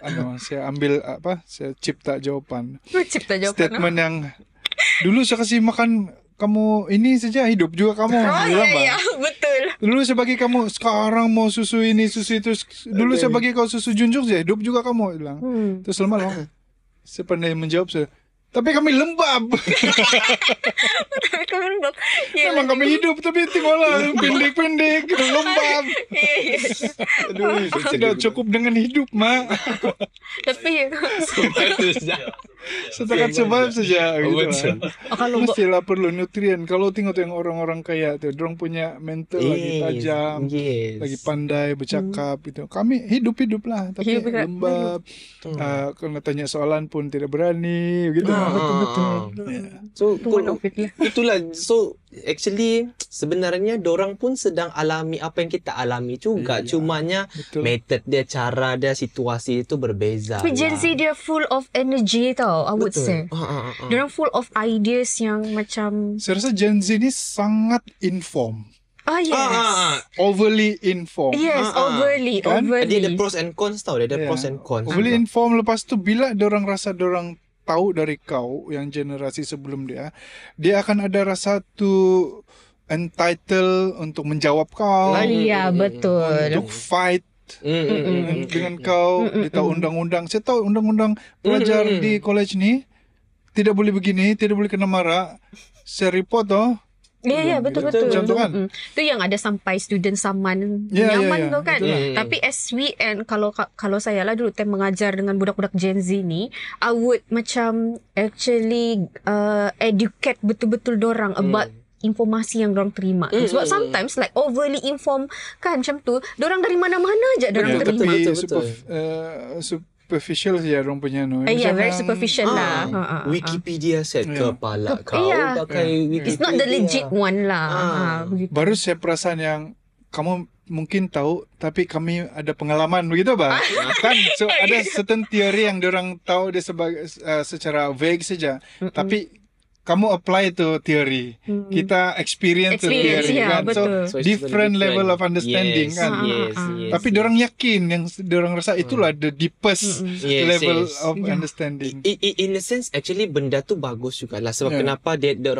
anu saya ambil apa saya cipta jawaban cipta jawaban statement ah. yang Dulu saya kasih makan kamu ini saja hidup juga kamu. Oh iya, iya, betul. Dulu saya bagi kamu sekarang mau susu ini susu itu. Dulu okay. saya bagi kau susu junjung saja hidup juga kamu bilang. Hmm. Terus lama-lama saya pernah menjawab saya. Tapi kami lembab. tapi kami lembab. Ya, Memang iya. kami hidup tapi tinggalah pendek-pendek iya, lembab. Iya, iya. Aduh, sudah cukup dengan hidup, Mak. tapi (laughs) setengah survive saja gitu. Oh, kalau Mestilah mbak... perlu nutrien. Kalau tengok tuh yang orang-orang kaya tu, dorong punya mental yes. lagi tajam, yes. lagi pandai bercakap mm. gitu. Kami hidup hidup lah, tapi hidup -hidup. lembab. Mm. Uh, kalau tanya soalan pun tidak berani, gitu. Ah. Betul -betul. Yeah. Ah. Ya. So, lah. itulah. So, actually sebenarnya orang pun sedang alami apa yang kita alami juga yeah, cumanya betul. method dia cara dia situasi itu berbeza tapi Gen Z lah. dia full of energy tau I would betul. say uh, ah, uh, ah, uh. Ah, diorang full of ideas yang macam saya rasa Gen Z ni sangat inform Oh yes. Ah, ah, ah. Overly informed. Yes, ah, overly, kan? overly. Dia ada pros and cons tau, dia ada yeah. pros and cons. Overly informed lepas tu bila dia orang rasa dia orang tahu dari kau yang generasi sebelum dia, dia akan ada rasa satu entitled untuk menjawab kau. Oh, iya betul. Untuk fight dengan kau, dia tahu undang-undang. Saya tahu undang-undang pelajar di college ni tidak boleh begini, tidak boleh kena marah. Saya report oh. Ya yeah, yeah, betul betul. Macam hmm. tu kan. Mm. yang ada sampai student saman yeah, ya, nyaman yeah, yeah. tu kan. Betul. Hmm. Tapi as we and kalau kalau saya lah dulu time mengajar dengan budak-budak Gen Z ni, I would macam actually uh, educate betul-betul dorang hmm. about mm informasi yang orang terima. Mm. Sebab sometimes like overly inform kan macam tu, orang dari mana-mana aja orang terima. Tapi betul, betul. Super, uh, superficial saja orang punya no. Uh, eh, yeah, very superficial lah. ah, lah. Wikipedia set yeah. kepala yeah. kau yeah. pakai yeah. Wikipedia. It's not the legit yeah. one lah. Ah. Ha, Baru saya perasan yang kamu mungkin tahu tapi kami ada pengalaman begitu bah (laughs) ya, kan so ada certain teori yang orang tahu dia sebagai uh, secara vague saja mm-hmm. tapi kamu apply to theory mm. kita experience, experience the theory yeah, kan So, so different level of understanding yes. kan yes, uh, yes, tapi yes. orang yakin yang orang rasa hmm. itulah uh. the deepest hmm, hmm. yes, level yes. of yeah. understanding I, I, in a sense actually benda tu bagus juga lah sebab yeah. kenapa dia, dia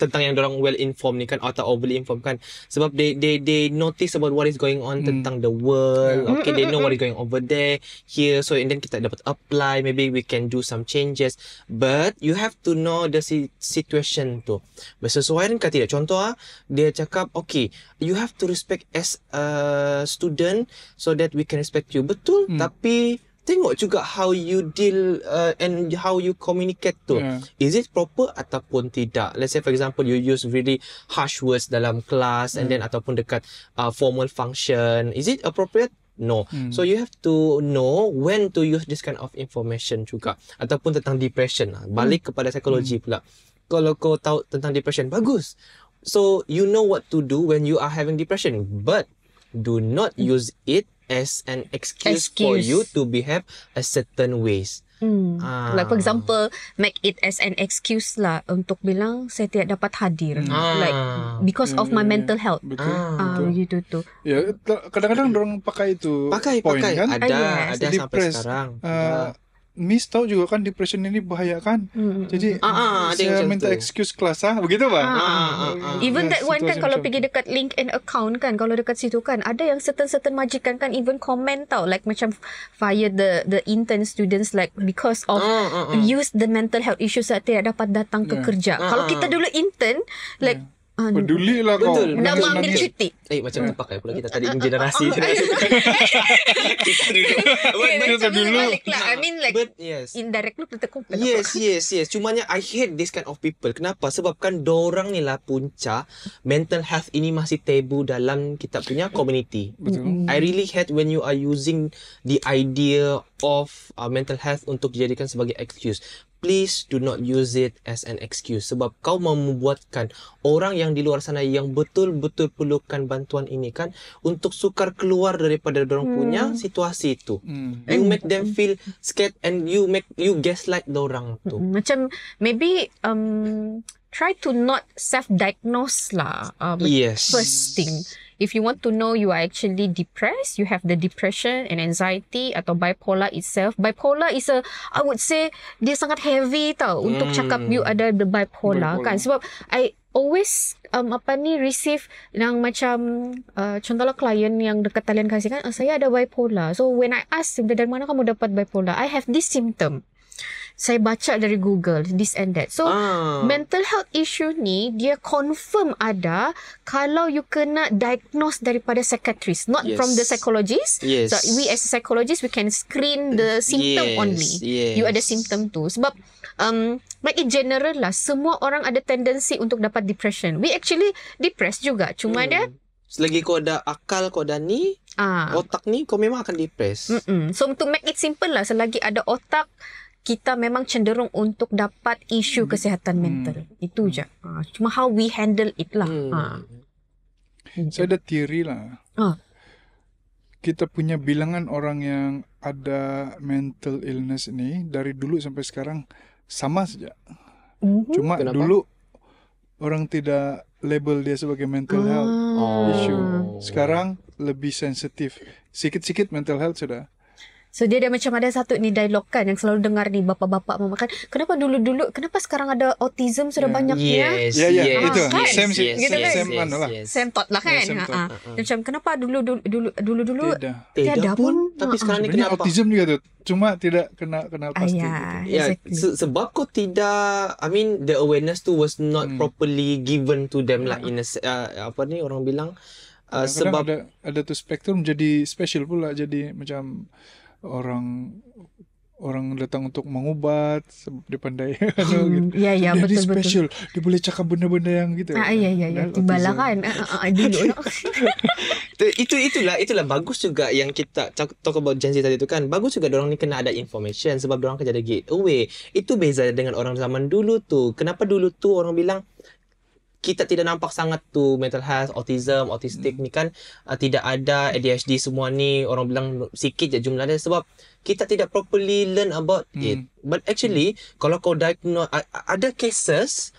tentang yang orang well informed ni kan atau overly informed kan sebab they they they notice about what is going on mm. tentang the world yeah. okay they know what is going over there here so and then kita dapat apply maybe we can do some changes but you have to know the situation tu bersesuaian ke tidak contoh ah dia cakap okay you have to respect as a student so that we can respect you betul hmm. tapi tengok juga how you deal uh, and how you communicate tu yeah. is it proper ataupun tidak let's say for example you use really harsh words dalam kelas yeah. and hmm. then ataupun dekat uh, formal function is it appropriate No. Hmm. So you have to know when to use this kind of information juga ataupun tentang depression lah. Balik hmm. kepada psikologi hmm. pula kalau kau tahu tentang depression bagus so you know what to do when you are having depression but do not hmm. use it as an excuse, excuse. for you to behave a certain ways Hmm. Ah. Like for example, make it as an excuse lah untuk bilang saya tidak dapat hadir. Hmm. Ah. Like because of my hmm. mental health. Betul. Ah, betul. Ah, gitu tu. Ya, kadang-kadang orang pakai itu. Pakai, point, pakai. Kan? Ada, ada, ah, ada sampai sekarang. Uh, Miss tahu juga kan depression ini bahaya kan. Hmm. Jadi ah, ah, saya minta excuse kelas ah. Begitu Pak. Ah, ah, ah, ah. Even that one kan kalau pergi dekat link and account kan kalau dekat situ kan ada yang certain-certain majikan kan even comment tau like macam fire the the intern students like because of ah, ah, ah. use the mental health issues that tidak dapat datang yeah. ke kerja. Ah, kalau kita ah. dulu intern like yeah. Anu. Ah, Peduli lah kau. Betul. Nama ambil cuti. Eh macam hmm. tepak ya eh pula kita tadi menggenerasi. Oh, (laughs) kita dulu. Okay, okay, macam dulu. Lah. I mean like But, yes. indirect look kita kumpul. Yes, apa? yes, yes. nya I hate this kind of people. Kenapa? Sebab kan dorang ni lah punca mental health ini masih tabu dalam kita punya community. Betul. Mm-hmm. I really hate when you are using the idea of uh, mental health untuk dijadikan sebagai excuse please do not use it as an excuse sebab kau membuatkan orang yang di luar sana yang betul-betul perlukan bantuan ini kan untuk sukar keluar daripada dorong hmm. punya situasi itu hmm. you hmm. make them hmm. feel scared and you make you gaslight dorang tu macam maybe um try to not self-diagnose lah. Um, yes. First thing. If you want to know you are actually depressed, you have the depression and anxiety atau bipolar itself. Bipolar is a, I would say, dia sangat heavy tau mm. untuk hmm. cakap you ada the bipolar, kan? bipolar kan. Sebab I always um, apa ni receive yang macam uh, contohlah klien yang dekat talian kasih kan, ah, saya ada bipolar. So when I ask, dari mana kamu dapat bipolar? I have this symptom saya baca dari Google this and that. So ah. mental health issue ni dia confirm ada kalau you kena diagnose daripada psychiatrist not yes. from the psychologist. Yes. So we as psychologist we can screen the symptom yes. only. Yes. You ada symptom tu sebab um like in general lah semua orang ada tendensi untuk dapat depression. We actually depressed juga cuma hmm. dia selagi kau ada akal kau ada ni ah. otak ni kau memang akan depressed. Mm-mm. So to make it simple lah selagi ada otak kita memang cenderung untuk dapat isu hmm. kesihatan mental. Hmm. Itu je. Uh, cuma how we handle it lah. Hmm. Uh. Ha. Hmm. So ada teori lah. Uh. Kita punya bilangan orang yang ada mental illness ini dari dulu sampai sekarang sama saja. Mm-hmm. Cuma Kenapa? dulu orang tidak label dia sebagai mental uh. health ah. issue. Oh. Sekarang lebih sensitif. Sikit-sikit mental health sudah. So dia ada macam ada satu ni dialog kan yang selalu dengar ni bapa-bapa memakan. Kenapa dulu-dulu kenapa sekarang ada autism sudah yeah. banyak ah? yes, ya? Yeah, yeah. Yes, ah, itu. Kan? Same yes, kan? yes, Same yes, lah. Yes. Same thought lah ya, kan. Yeah, ha. Uh-huh. Macam kenapa dulu dulu dulu dulu tiada pun, pun tapi uh-huh. sekarang ni kenapa? Autism juga tu. Cuma tidak kena kena pasti. Uh, ah, yeah, gitu. yeah, ya, sebab kau tidak I mean the awareness tu was not hmm. properly given to them lah. like in a, uh, apa ni orang bilang uh, sebab ada ada tu spectrum jadi special pula jadi macam orang orang datang untuk mengubat sebab dia pandai (laughs) hmm, gitu. Ya ya dia betul special. betul. Dia boleh cakap benda-benda yang gitu. Ah iya iya iya tibalah kan. itu itulah itulah bagus juga yang kita talk, talk about Gen Z tadi tu kan. Bagus juga orang ni kena ada information sebab orang kerja ada gateway. Itu beza dengan orang zaman dulu tu. Kenapa dulu tu orang bilang kita tidak nampak sangat tu mental health, autism, autistic hmm. ni kan uh, tidak ada ADHD semua ni orang bilang sikit je jumlah dia sebab kita tidak properly learn about hmm. it. But actually hmm. kalau kau diagnose ada cases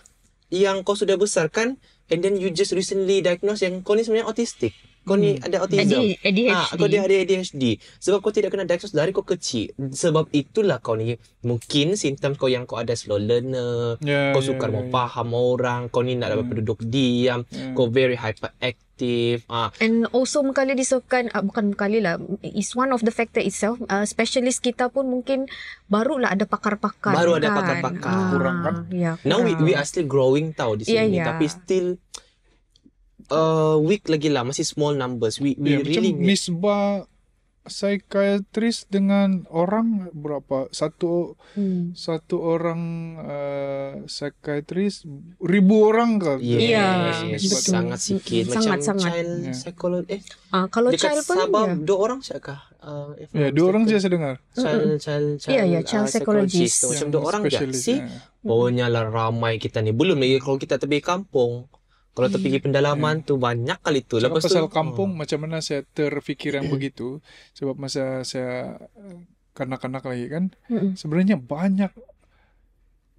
yang kau sudah besar kan and then you just recently diagnose yang kau ni sebenarnya autistic. Hmm. Kau ni hmm. ada autism. ADHD. Ha, ah, kau dia ada ADHD. Sebab kau tidak kena diagnosis dari kau kecil. Sebab itulah kau ni. Mungkin simptom kau yang kau ada slow learner. Yeah, kau ya, sukar yeah, yeah. Ya. faham orang. Kau ni nak dapat hmm. duduk diam. Hmm. Kau very hyperactive. Ah. And also mengkali disebabkan uh, Bukan mengkali lah It's one of the factor itself uh, Specialist kita pun mungkin Barulah ada pakar-pakar Baru kan? ada pakar-pakar ah. Kurang kan yeah, Now We, we are still growing tau Di ya, sini yeah, yeah. Tapi still uh, weak lagi lah masih small numbers we we yeah, really macam miss bar psychiatrist dengan orang berapa satu hmm. satu orang uh, psychiatrist ribu orang ke yeah. Ya, yeah. yeah. Betul. sangat sikit hmm. macam sangat, sangat. child yeah. psychologist eh uh, kalau dekat child pun Sabah, yeah. dua orang saja Uh, ya, yeah, dua orang saja saya dengar. Child, mm-hmm. child, child, yeah, yeah, child uh, psychologist. psychologist. Yeah, macam dua orang je. Yeah. Si, mm-hmm. lah ramai kita ni. Belum lagi kalau kita tepi kampung. Kalau terfikir iya. pendalaman yeah. tu banyak kali tu. Lepas pasal tu, kampung oh. macam mana saya terfikir yang begitu sebab masa saya eh, kanak-kanak lagi kan hmm sebenarnya banyak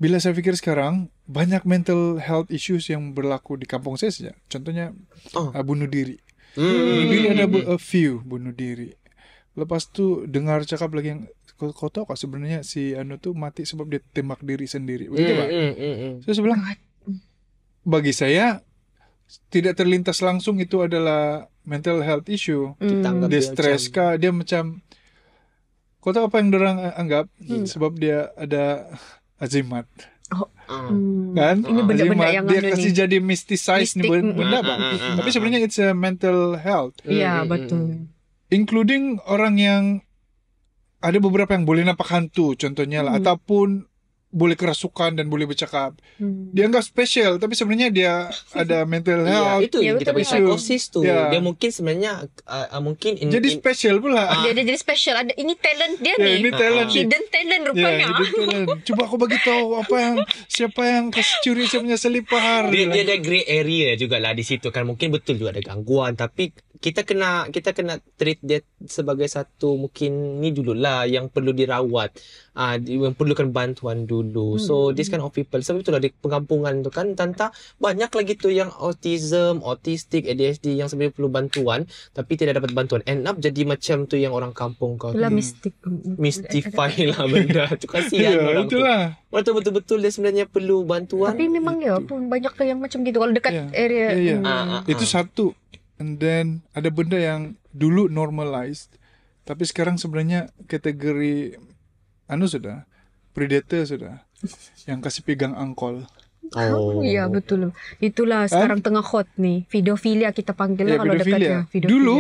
bila saya pikir sekarang banyak mental health issues yang berlaku di kampung saya saja. Contohnya oh. uh, bunuh diri. Hmm. Bila ada bu- a few bunuh diri. Lepas tu dengar cakap lagi yang kau, tahu sebenarnya si anu tuh mati sebab dia tembak diri sendiri. Begitu, mm, Pak? Mm, mm, mm. Saya bilang bagi saya tidak terlintas langsung itu adalah mental health issue, mm. dia stres kah, dia macam kau tahu apa yang orang anggap hmm. sebab dia ada azimat. Oh, mm. kan? Ah. Ini benda-benda yang dia kasih nih. jadi misticize Mistik. nih benda, bang. Hmm. Hmm. Hmm. Tapi sebenarnya it's a mental health. Iya, yeah, betul. Including orang yang ada beberapa yang boleh nampak hantu contohnya lah hmm. ataupun boleh kerasukan dan boleh bercakap. Hmm. Dia enggak special tapi sebenarnya dia ada (laughs) mental health. Ya, itu yang kita panggil psikosis tu, Ya. Dia mungkin sebenarnya uh, uh, mungkin in, Jadi special pula. Uh. Dia, dia jadi special. Ada ini talent dia ya, nih. Ini talent. Uh. Hidden talent rupanya. Ya, talent. Coba aku bagi tahu apa yang siapa yang curi siapa punya selipar. Dia, dia ada grey area juga lah di situ kan mungkin betul juga ada gangguan tapi kita kena kita kena treat dia sebagai satu mungkin ni dululah yang perlu dirawat uh, yang perlukan bantuan dulu hmm. so this kind of people sebab itulah di pengampungan tu kan tanta banyak lagi tu yang autism autistic ADHD yang sebenarnya perlu bantuan tapi tidak dapat bantuan end up jadi macam tu yang orang kampung kau lah mystic mystify lah benda tu kasihan yeah, orang tu Betul betul betul dia sebenarnya perlu bantuan. Tapi memang ya pun banyak tu yang macam gitu kalau dekat yeah. area. Yeah, ya, ya. yeah. Hmm. Uh, uh, uh. Itu ah. satu and then ada benda yang dulu normalized tapi sekarang sebenarnya kategori anu sudah predator sudah yang kasih pegang angkol Oh iya oh, betul itulah eh? sekarang tengah hot nih videofilia kita panggilnya yeah, kalau dekatnya ya. dulu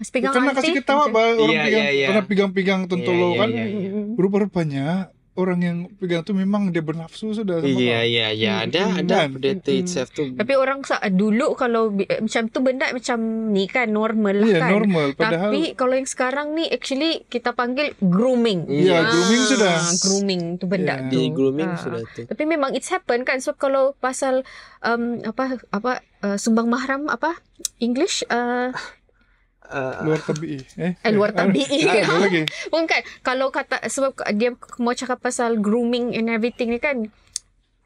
mas pegang karena kasih ketawa bah orang yeah, pegang yeah, iya, iya. yeah. pegang-pegang tentu yeah, yeah, kan yeah, iya, yeah. rupa-rupanya orang yang pegang tu memang dia bernafsu sudah sama. Iya iya iya ada hmm, ada kan? predator hmm, hmm. itself tu. Tapi orang dulu kalau eh, macam tu benda macam ni kan normal lah yeah, kan. normal padahal. Tapi kalau yang sekarang ni actually kita panggil grooming. Iya yeah, yeah. grooming ah, sudah. Grooming tu benda yeah. tu. Di grooming ha. sudah tu. Tapi memang it's happen kan so kalau pasal um, apa apa uh, eh, sumbang mahram apa English uh, Uh, luar tabii eh? eh, eh luar kan? tabii kan, (laughs) uh, bukan kan, kalau kata sebab dia mau cakap pasal grooming and everything ni kan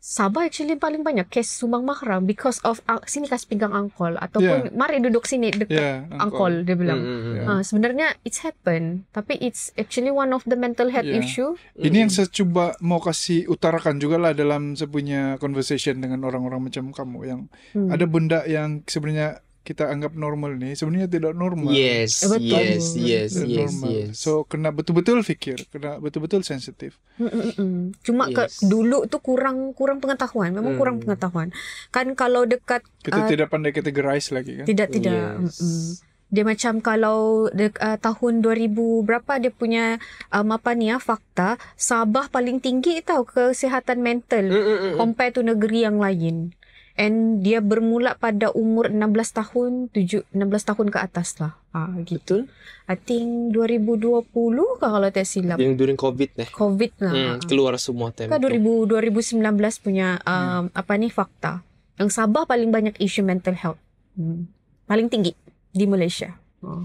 Sabah actually paling banyak kes sumbang mahram because of uh, sini kasih pinggang angkol ataupun yeah. mari duduk sini dekat yeah, angkol. angkol dia bilang mm, yeah. Mm, mm, uh, mm. sebenarnya it's happen tapi it's actually one of the mental health yeah. issue ini mm. yang saya cuba mau kasih utarakan jugalah dalam sepunya conversation dengan orang-orang macam kamu yang mm. ada benda yang sebenarnya kita anggap normal ni sebenarnya tidak normal. Yes, eh, betul. yes, yes, normal. yes, yes. So kena betul-betul fikir, kena betul-betul sensitif. mm mm Cuma yes. ke, dulu tu kurang kurang pengetahuan, memang mm. kurang hmm. pengetahuan. Kan kalau dekat kita uh, tidak pandai categorize lagi kan? Tidak, tidak. Yes. Dia macam kalau de, uh, tahun 2000 berapa dia punya uh, apa ni ya fakta Sabah paling tinggi tau kesihatan mental mm, mm. compare tu negeri yang lain. And dia bermula pada umur 16 tahun, 7, 16 tahun ke atas lah. Ha, gitu. Betul. I think 2020 kalau tak silap. Yang during COVID eh. COVID lah. Hmm, ha. keluar semua time. Kan 2019 punya um, hmm. apa ni fakta. Yang Sabah paling banyak isu mental health. Hmm. Paling tinggi di Malaysia. Oh.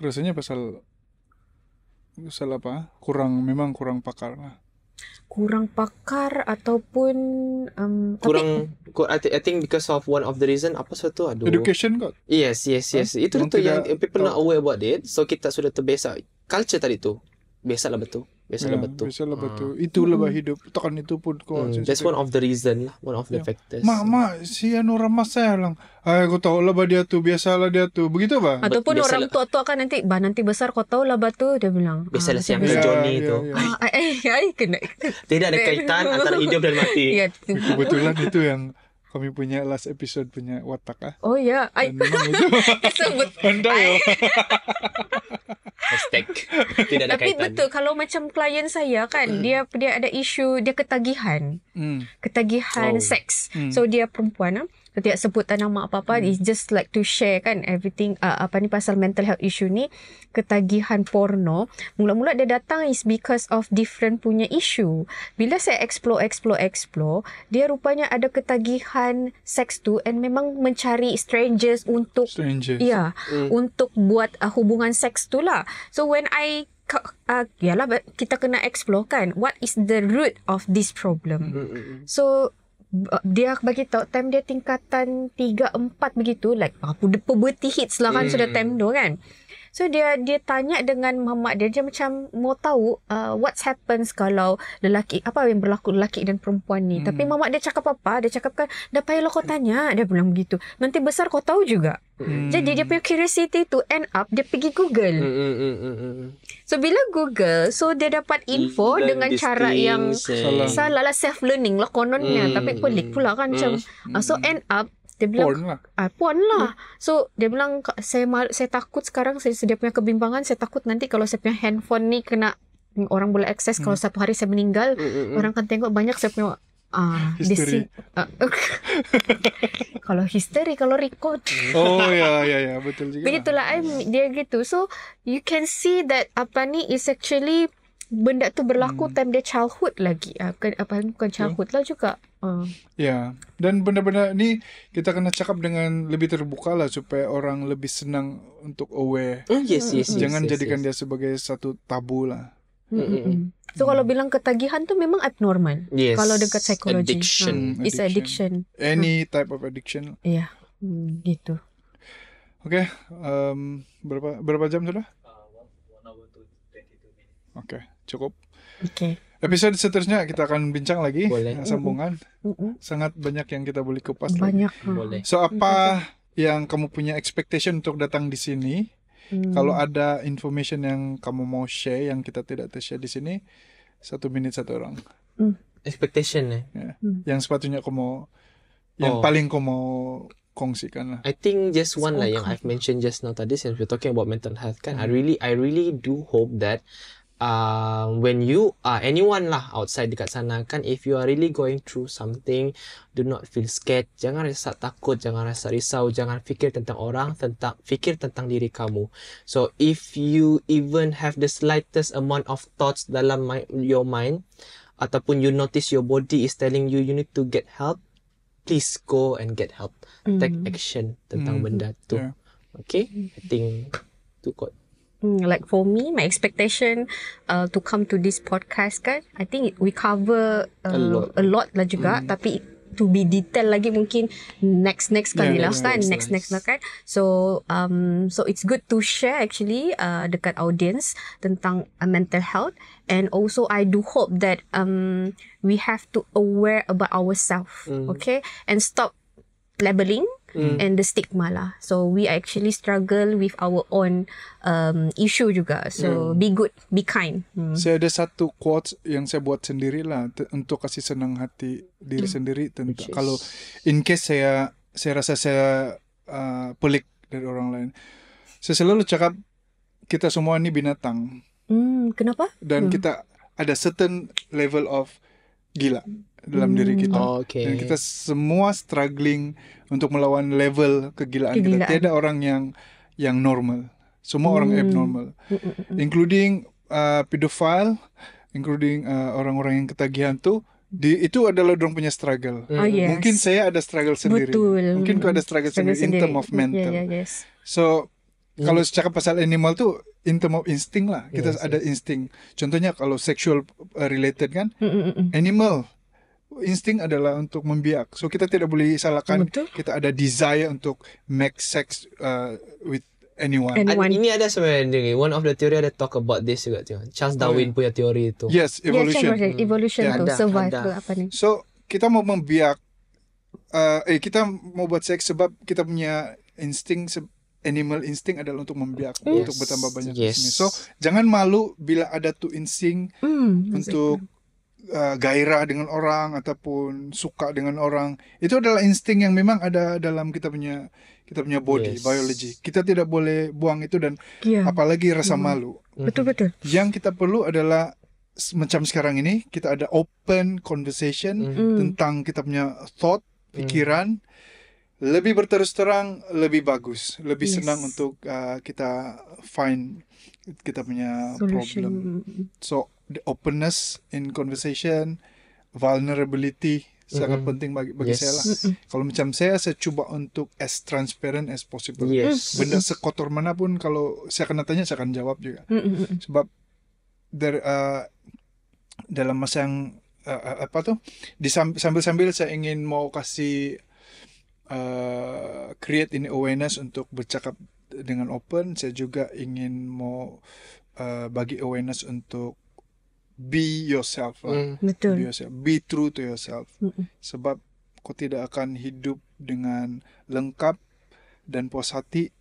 Rasanya pasal pasal apa? Kurang, memang kurang pakar lah kurang pakar ataupun um, kurang tapi, I think because of one of the reason apa satu aduh education kot yes yes yes huh? itu tu yang people not aware about it so kita sudah terbiasa culture tadi tu biasalah betul Biasalah yeah, ya, lebatu biasa lebatu hmm. itu lebah hmm. hidup takkan itu pun kau hmm. that's one of the reason lah one of the yeah. factors mak mak si anu ramah saya lang Ay, aku tahu lah dia tu biasalah dia tu begitu ba ataupun ah, biasa orang tua tua kan nanti bah nanti besar kau tahu lah batu dia bilang ah, biasalah si siang Johnny yeah, tu ay, ay, ay, kena tidak ada kaitan antara hidup dan mati ya, Betul lah itu yang kami punya last episode punya watak ah. Oh ya, yeah. I sebut. Honda yo. Hashtag. Tidak ada Tapi kaitan. betul kalau macam klien saya kan mm. dia dia ada isu dia ketagihan. Mm. Ketagihan oh. seks. Mm. So dia perempuan ah. Mm tidak sebut tak nama apa-apa hmm. it's just like to share kan everything uh, apa ni pasal mental health issue ni ketagihan porno mula-mula dia datang is because of different punya issue bila saya explore explore explore dia rupanya ada ketagihan seks tu and memang mencari strangers untuk strangers. ya hmm. untuk buat uh, hubungan seks tu lah so when i Uh, yalah, kita kena explore kan what is the root of this problem hmm, hmm, hmm. so Uh, dia bagi tahu time dia tingkatan 3 4 begitu like apa puberty hits lah kan mm. sudah time tu kan So dia dia tanya dengan mamak dia dia macam mau tahu uh, what's happens kalau lelaki apa yang berlaku lelaki dan perempuan ni. Hmm. Tapi mamak dia cakap apa? Dia cakapkan dah lah kau tanya dia bilang begitu. Nanti besar kau tahu juga. Hmm. Jadi dia punya curiosity tu end up dia pergi Google. Hmm, hmm, hmm, hmm So bila Google so dia dapat info hmm, dengan cara yang salah lah self learning lah kononnya hmm. tapi pelik pula kan hmm. macam. Hmm. Ah, so end up dia bilang puan lah. Uh, ah, puan lah. So dia bilang saya malu saya takut sekarang saya dia punya kebimbangan saya takut nanti kalau saya punya handphone ni kena orang boleh akses hmm. kalau satu hari saya meninggal hmm. orang akan tengok banyak saya punya uh, uh, (laughs) kalau history kalau record. Oh (laughs) ya ya ya betul juga. Begitulah I, dia gitu. So you can see that apa ni is actually benda tu berlaku hmm. time dia childhood lagi. Uh, apa bukan childhood hmm. lah juga. Uh. Ya, dan benar-benar ini kita kena cakap dengan lebih terbuka lah supaya orang lebih senang untuk aware. Uh, yes, yes, yes, Jangan yes, yes, jadikan yes. dia sebagai satu tabu lah. Mm -hmm. So hmm. kalau bilang ketagihan tuh memang abnormal. Yes. Kalau dekat psikologi, addiction. Hmm. It's addiction. addiction. Any hmm. type of addiction. Iya, yeah. hmm, gitu. Oke, okay, um, berapa berapa jam sudah? Uh, Oke, okay, cukup. Oke. Okay. Episode seterusnya kita akan bincang lagi Boleh. sambungan. Uh-uh. Sangat banyak yang kita boleh kupas. Banyak. Lagi. Hmm. Boleh. So apa uh huh yang kamu punya expectation untuk datang di sini? Hmm. Kalau ada information yang kamu mau share yang kita tidak share di sini, satu menit satu orang. Hmm. Expectation eh? ya. Hmm. Yang sepatunya kamu mau, yang oh. paling kamu mau kongsikan lah. I think just one lah yang I've mentioned just now tadi since we're talking about mental health kan. Hmm. I really I really do hope that uh, when you are anyone lah outside dekat sana kan if you are really going through something do not feel scared jangan rasa takut jangan rasa risau jangan fikir tentang orang tentang fikir tentang diri kamu so if you even have the slightest amount of thoughts dalam my, your mind ataupun you notice your body is telling you you need to get help please go and get help mm. take mm-hmm. action tentang mm. benda tu yeah. okay i think tu kot Hmm, like for me my expectation uh, to come to this podcast kan i think we cover uh, a, lot. a lot lah juga mm. tapi to be detail lagi mungkin next next kali yeah, lah yeah, kan next next, next lah kan so um so it's good to share actually uh, dekat audience tentang uh, mental health and also i do hope that um we have to aware about ourselves mm. okay and stop labelling. mm mm. and the stigma lah. So we actually struggle with our own um, issue juga. So mm. be good, be kind. Mm. Saya ada satu quote yang saya buat sendiri lah untuk kasih senang hati diri mm. sendiri. Tentu is... kalau in case saya saya rasa saya uh, pelik dari orang lain, saya selalu cakap kita semua ni binatang. Mm, kenapa? Dan mm. kita ada certain level of gila. dalam diri hmm. kita. Okay. Dan kita semua struggling untuk melawan level kegilaan, kegilaan. kita. tidak orang yang yang normal. Semua hmm. orang abnormal, including uh, including uh, orang-orang yang ketagihan tuh di itu adalah dong punya struggle. Mm. Oh, yes. Mungkin saya ada struggle sendiri. Betul. Mungkin kau ada struggle, struggle sendiri, sendiri mm. in term of mental. Yeah, yeah, yes. So kalau secara pasal animal tuh in term of insting lah. Kita yes, ada yes. insting. Contohnya kalau sexual uh, related kan, mm, mm. animal insting adalah untuk membiak. So kita tidak boleh salahkan Betul. kita ada desire untuk make sex uh, with anyone. anyone. Ini ada sebenarnya one of the theory ada talk about this juga tu. Charles oh, Darwin yeah. punya teori itu. Yes, evolution. Yes, hmm. Evolution yeah. tu anda, survive anda. apa ni? So kita mau membiak uh, eh kita mau buat seks sebab kita punya insting animal instinct adalah untuk membiak yes. Hmm. untuk bertambah banyak yes. So jangan malu bila ada tu insting mm, untuk Eh, gairah dengan orang ataupun suka dengan orang itu adalah insting yang memang ada dalam kita punya kita punya body yes. biology kita tidak boleh buang itu dan yeah. apalagi rasa mm. malu betul betul yang kita perlu adalah macam sekarang ini kita ada open conversation mm. tentang kita punya thought mm. pikiran mm. lebih berterus terang lebih bagus lebih yes. senang untuk uh, kita find kita punya Solution. problem so the openness in conversation, vulnerability sangat mm-hmm. penting bagi bagi yes. saya lah. (laughs) Kalau macam saya, saya coba untuk as transparent as possible. Yes. Benda sekotor manapun kalau saya kena tanya, saya akan jawab juga. Mm-hmm. Sebab there uh, dalam masa yang uh, uh apa tuh, di sambil sambil saya ingin mau kasih uh, create ini awareness untuk bercakap dengan open. Saya juga ingin mau uh, bagi awareness untuk be yourself lah. Mm. Betul. Be yourself. Be true to yourself. Mm-mm. Sebab kau tidak akan hidup dengan lengkap dan puas hati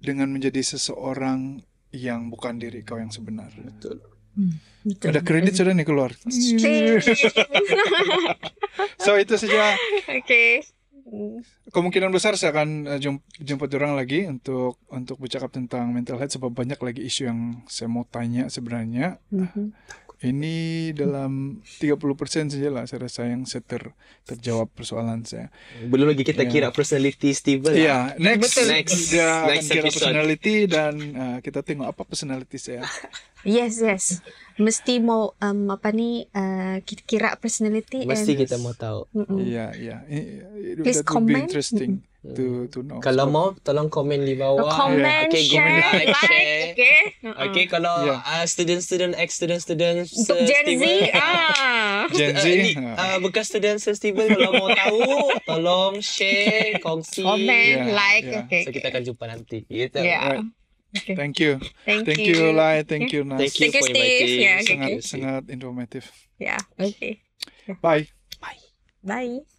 dengan menjadi seseorang yang bukan diri kau yang sebenar. Betul. Hmm, betul. Ada kredit sudah nih keluar. (laughs) so itu saja. Oke. (laughs) Okay kemungkinan besar saya akan eh, jemput orang lagi untuk untuk bercakap tentang mental health sebab banyak lagi isu yang saya mau tanya sebenarnya. Mm-hmm. Ini dalam 30% saja lah saya rasa yang saya ter, terjawab persoalan saya. Belum lagi kita yeah. kira personality Steven. Iya, yeah. next next dia next akan kira personality dan uh, kita tengok apa personality saya. (laughs) yes, yes. mesti mau um, apa ni uh, kira personality mesti and kita mau tahu ya ya please that comment be interesting mm. to to know kalau so, mau tolong komen di bawah oh, comment, okay share, comment like (laughs) share. okay uh-uh. okay kalau yeah. uh, student student ex student student untuk Gen Steven, Z ah (laughs) Gen Z uh, bekas student festival kalau mau tahu (laughs) tolong share kongsi comment yeah, like yeah. okay so kita akan jumpa nanti gitu yeah. right. Okay. Thank you. Thank, thank you, Lai. Thank you, Nas. Thank you, thank you Steve. Yeah, sangat, okay. sangat informatif. Yeah. Okay. Bye. Bye. Bye.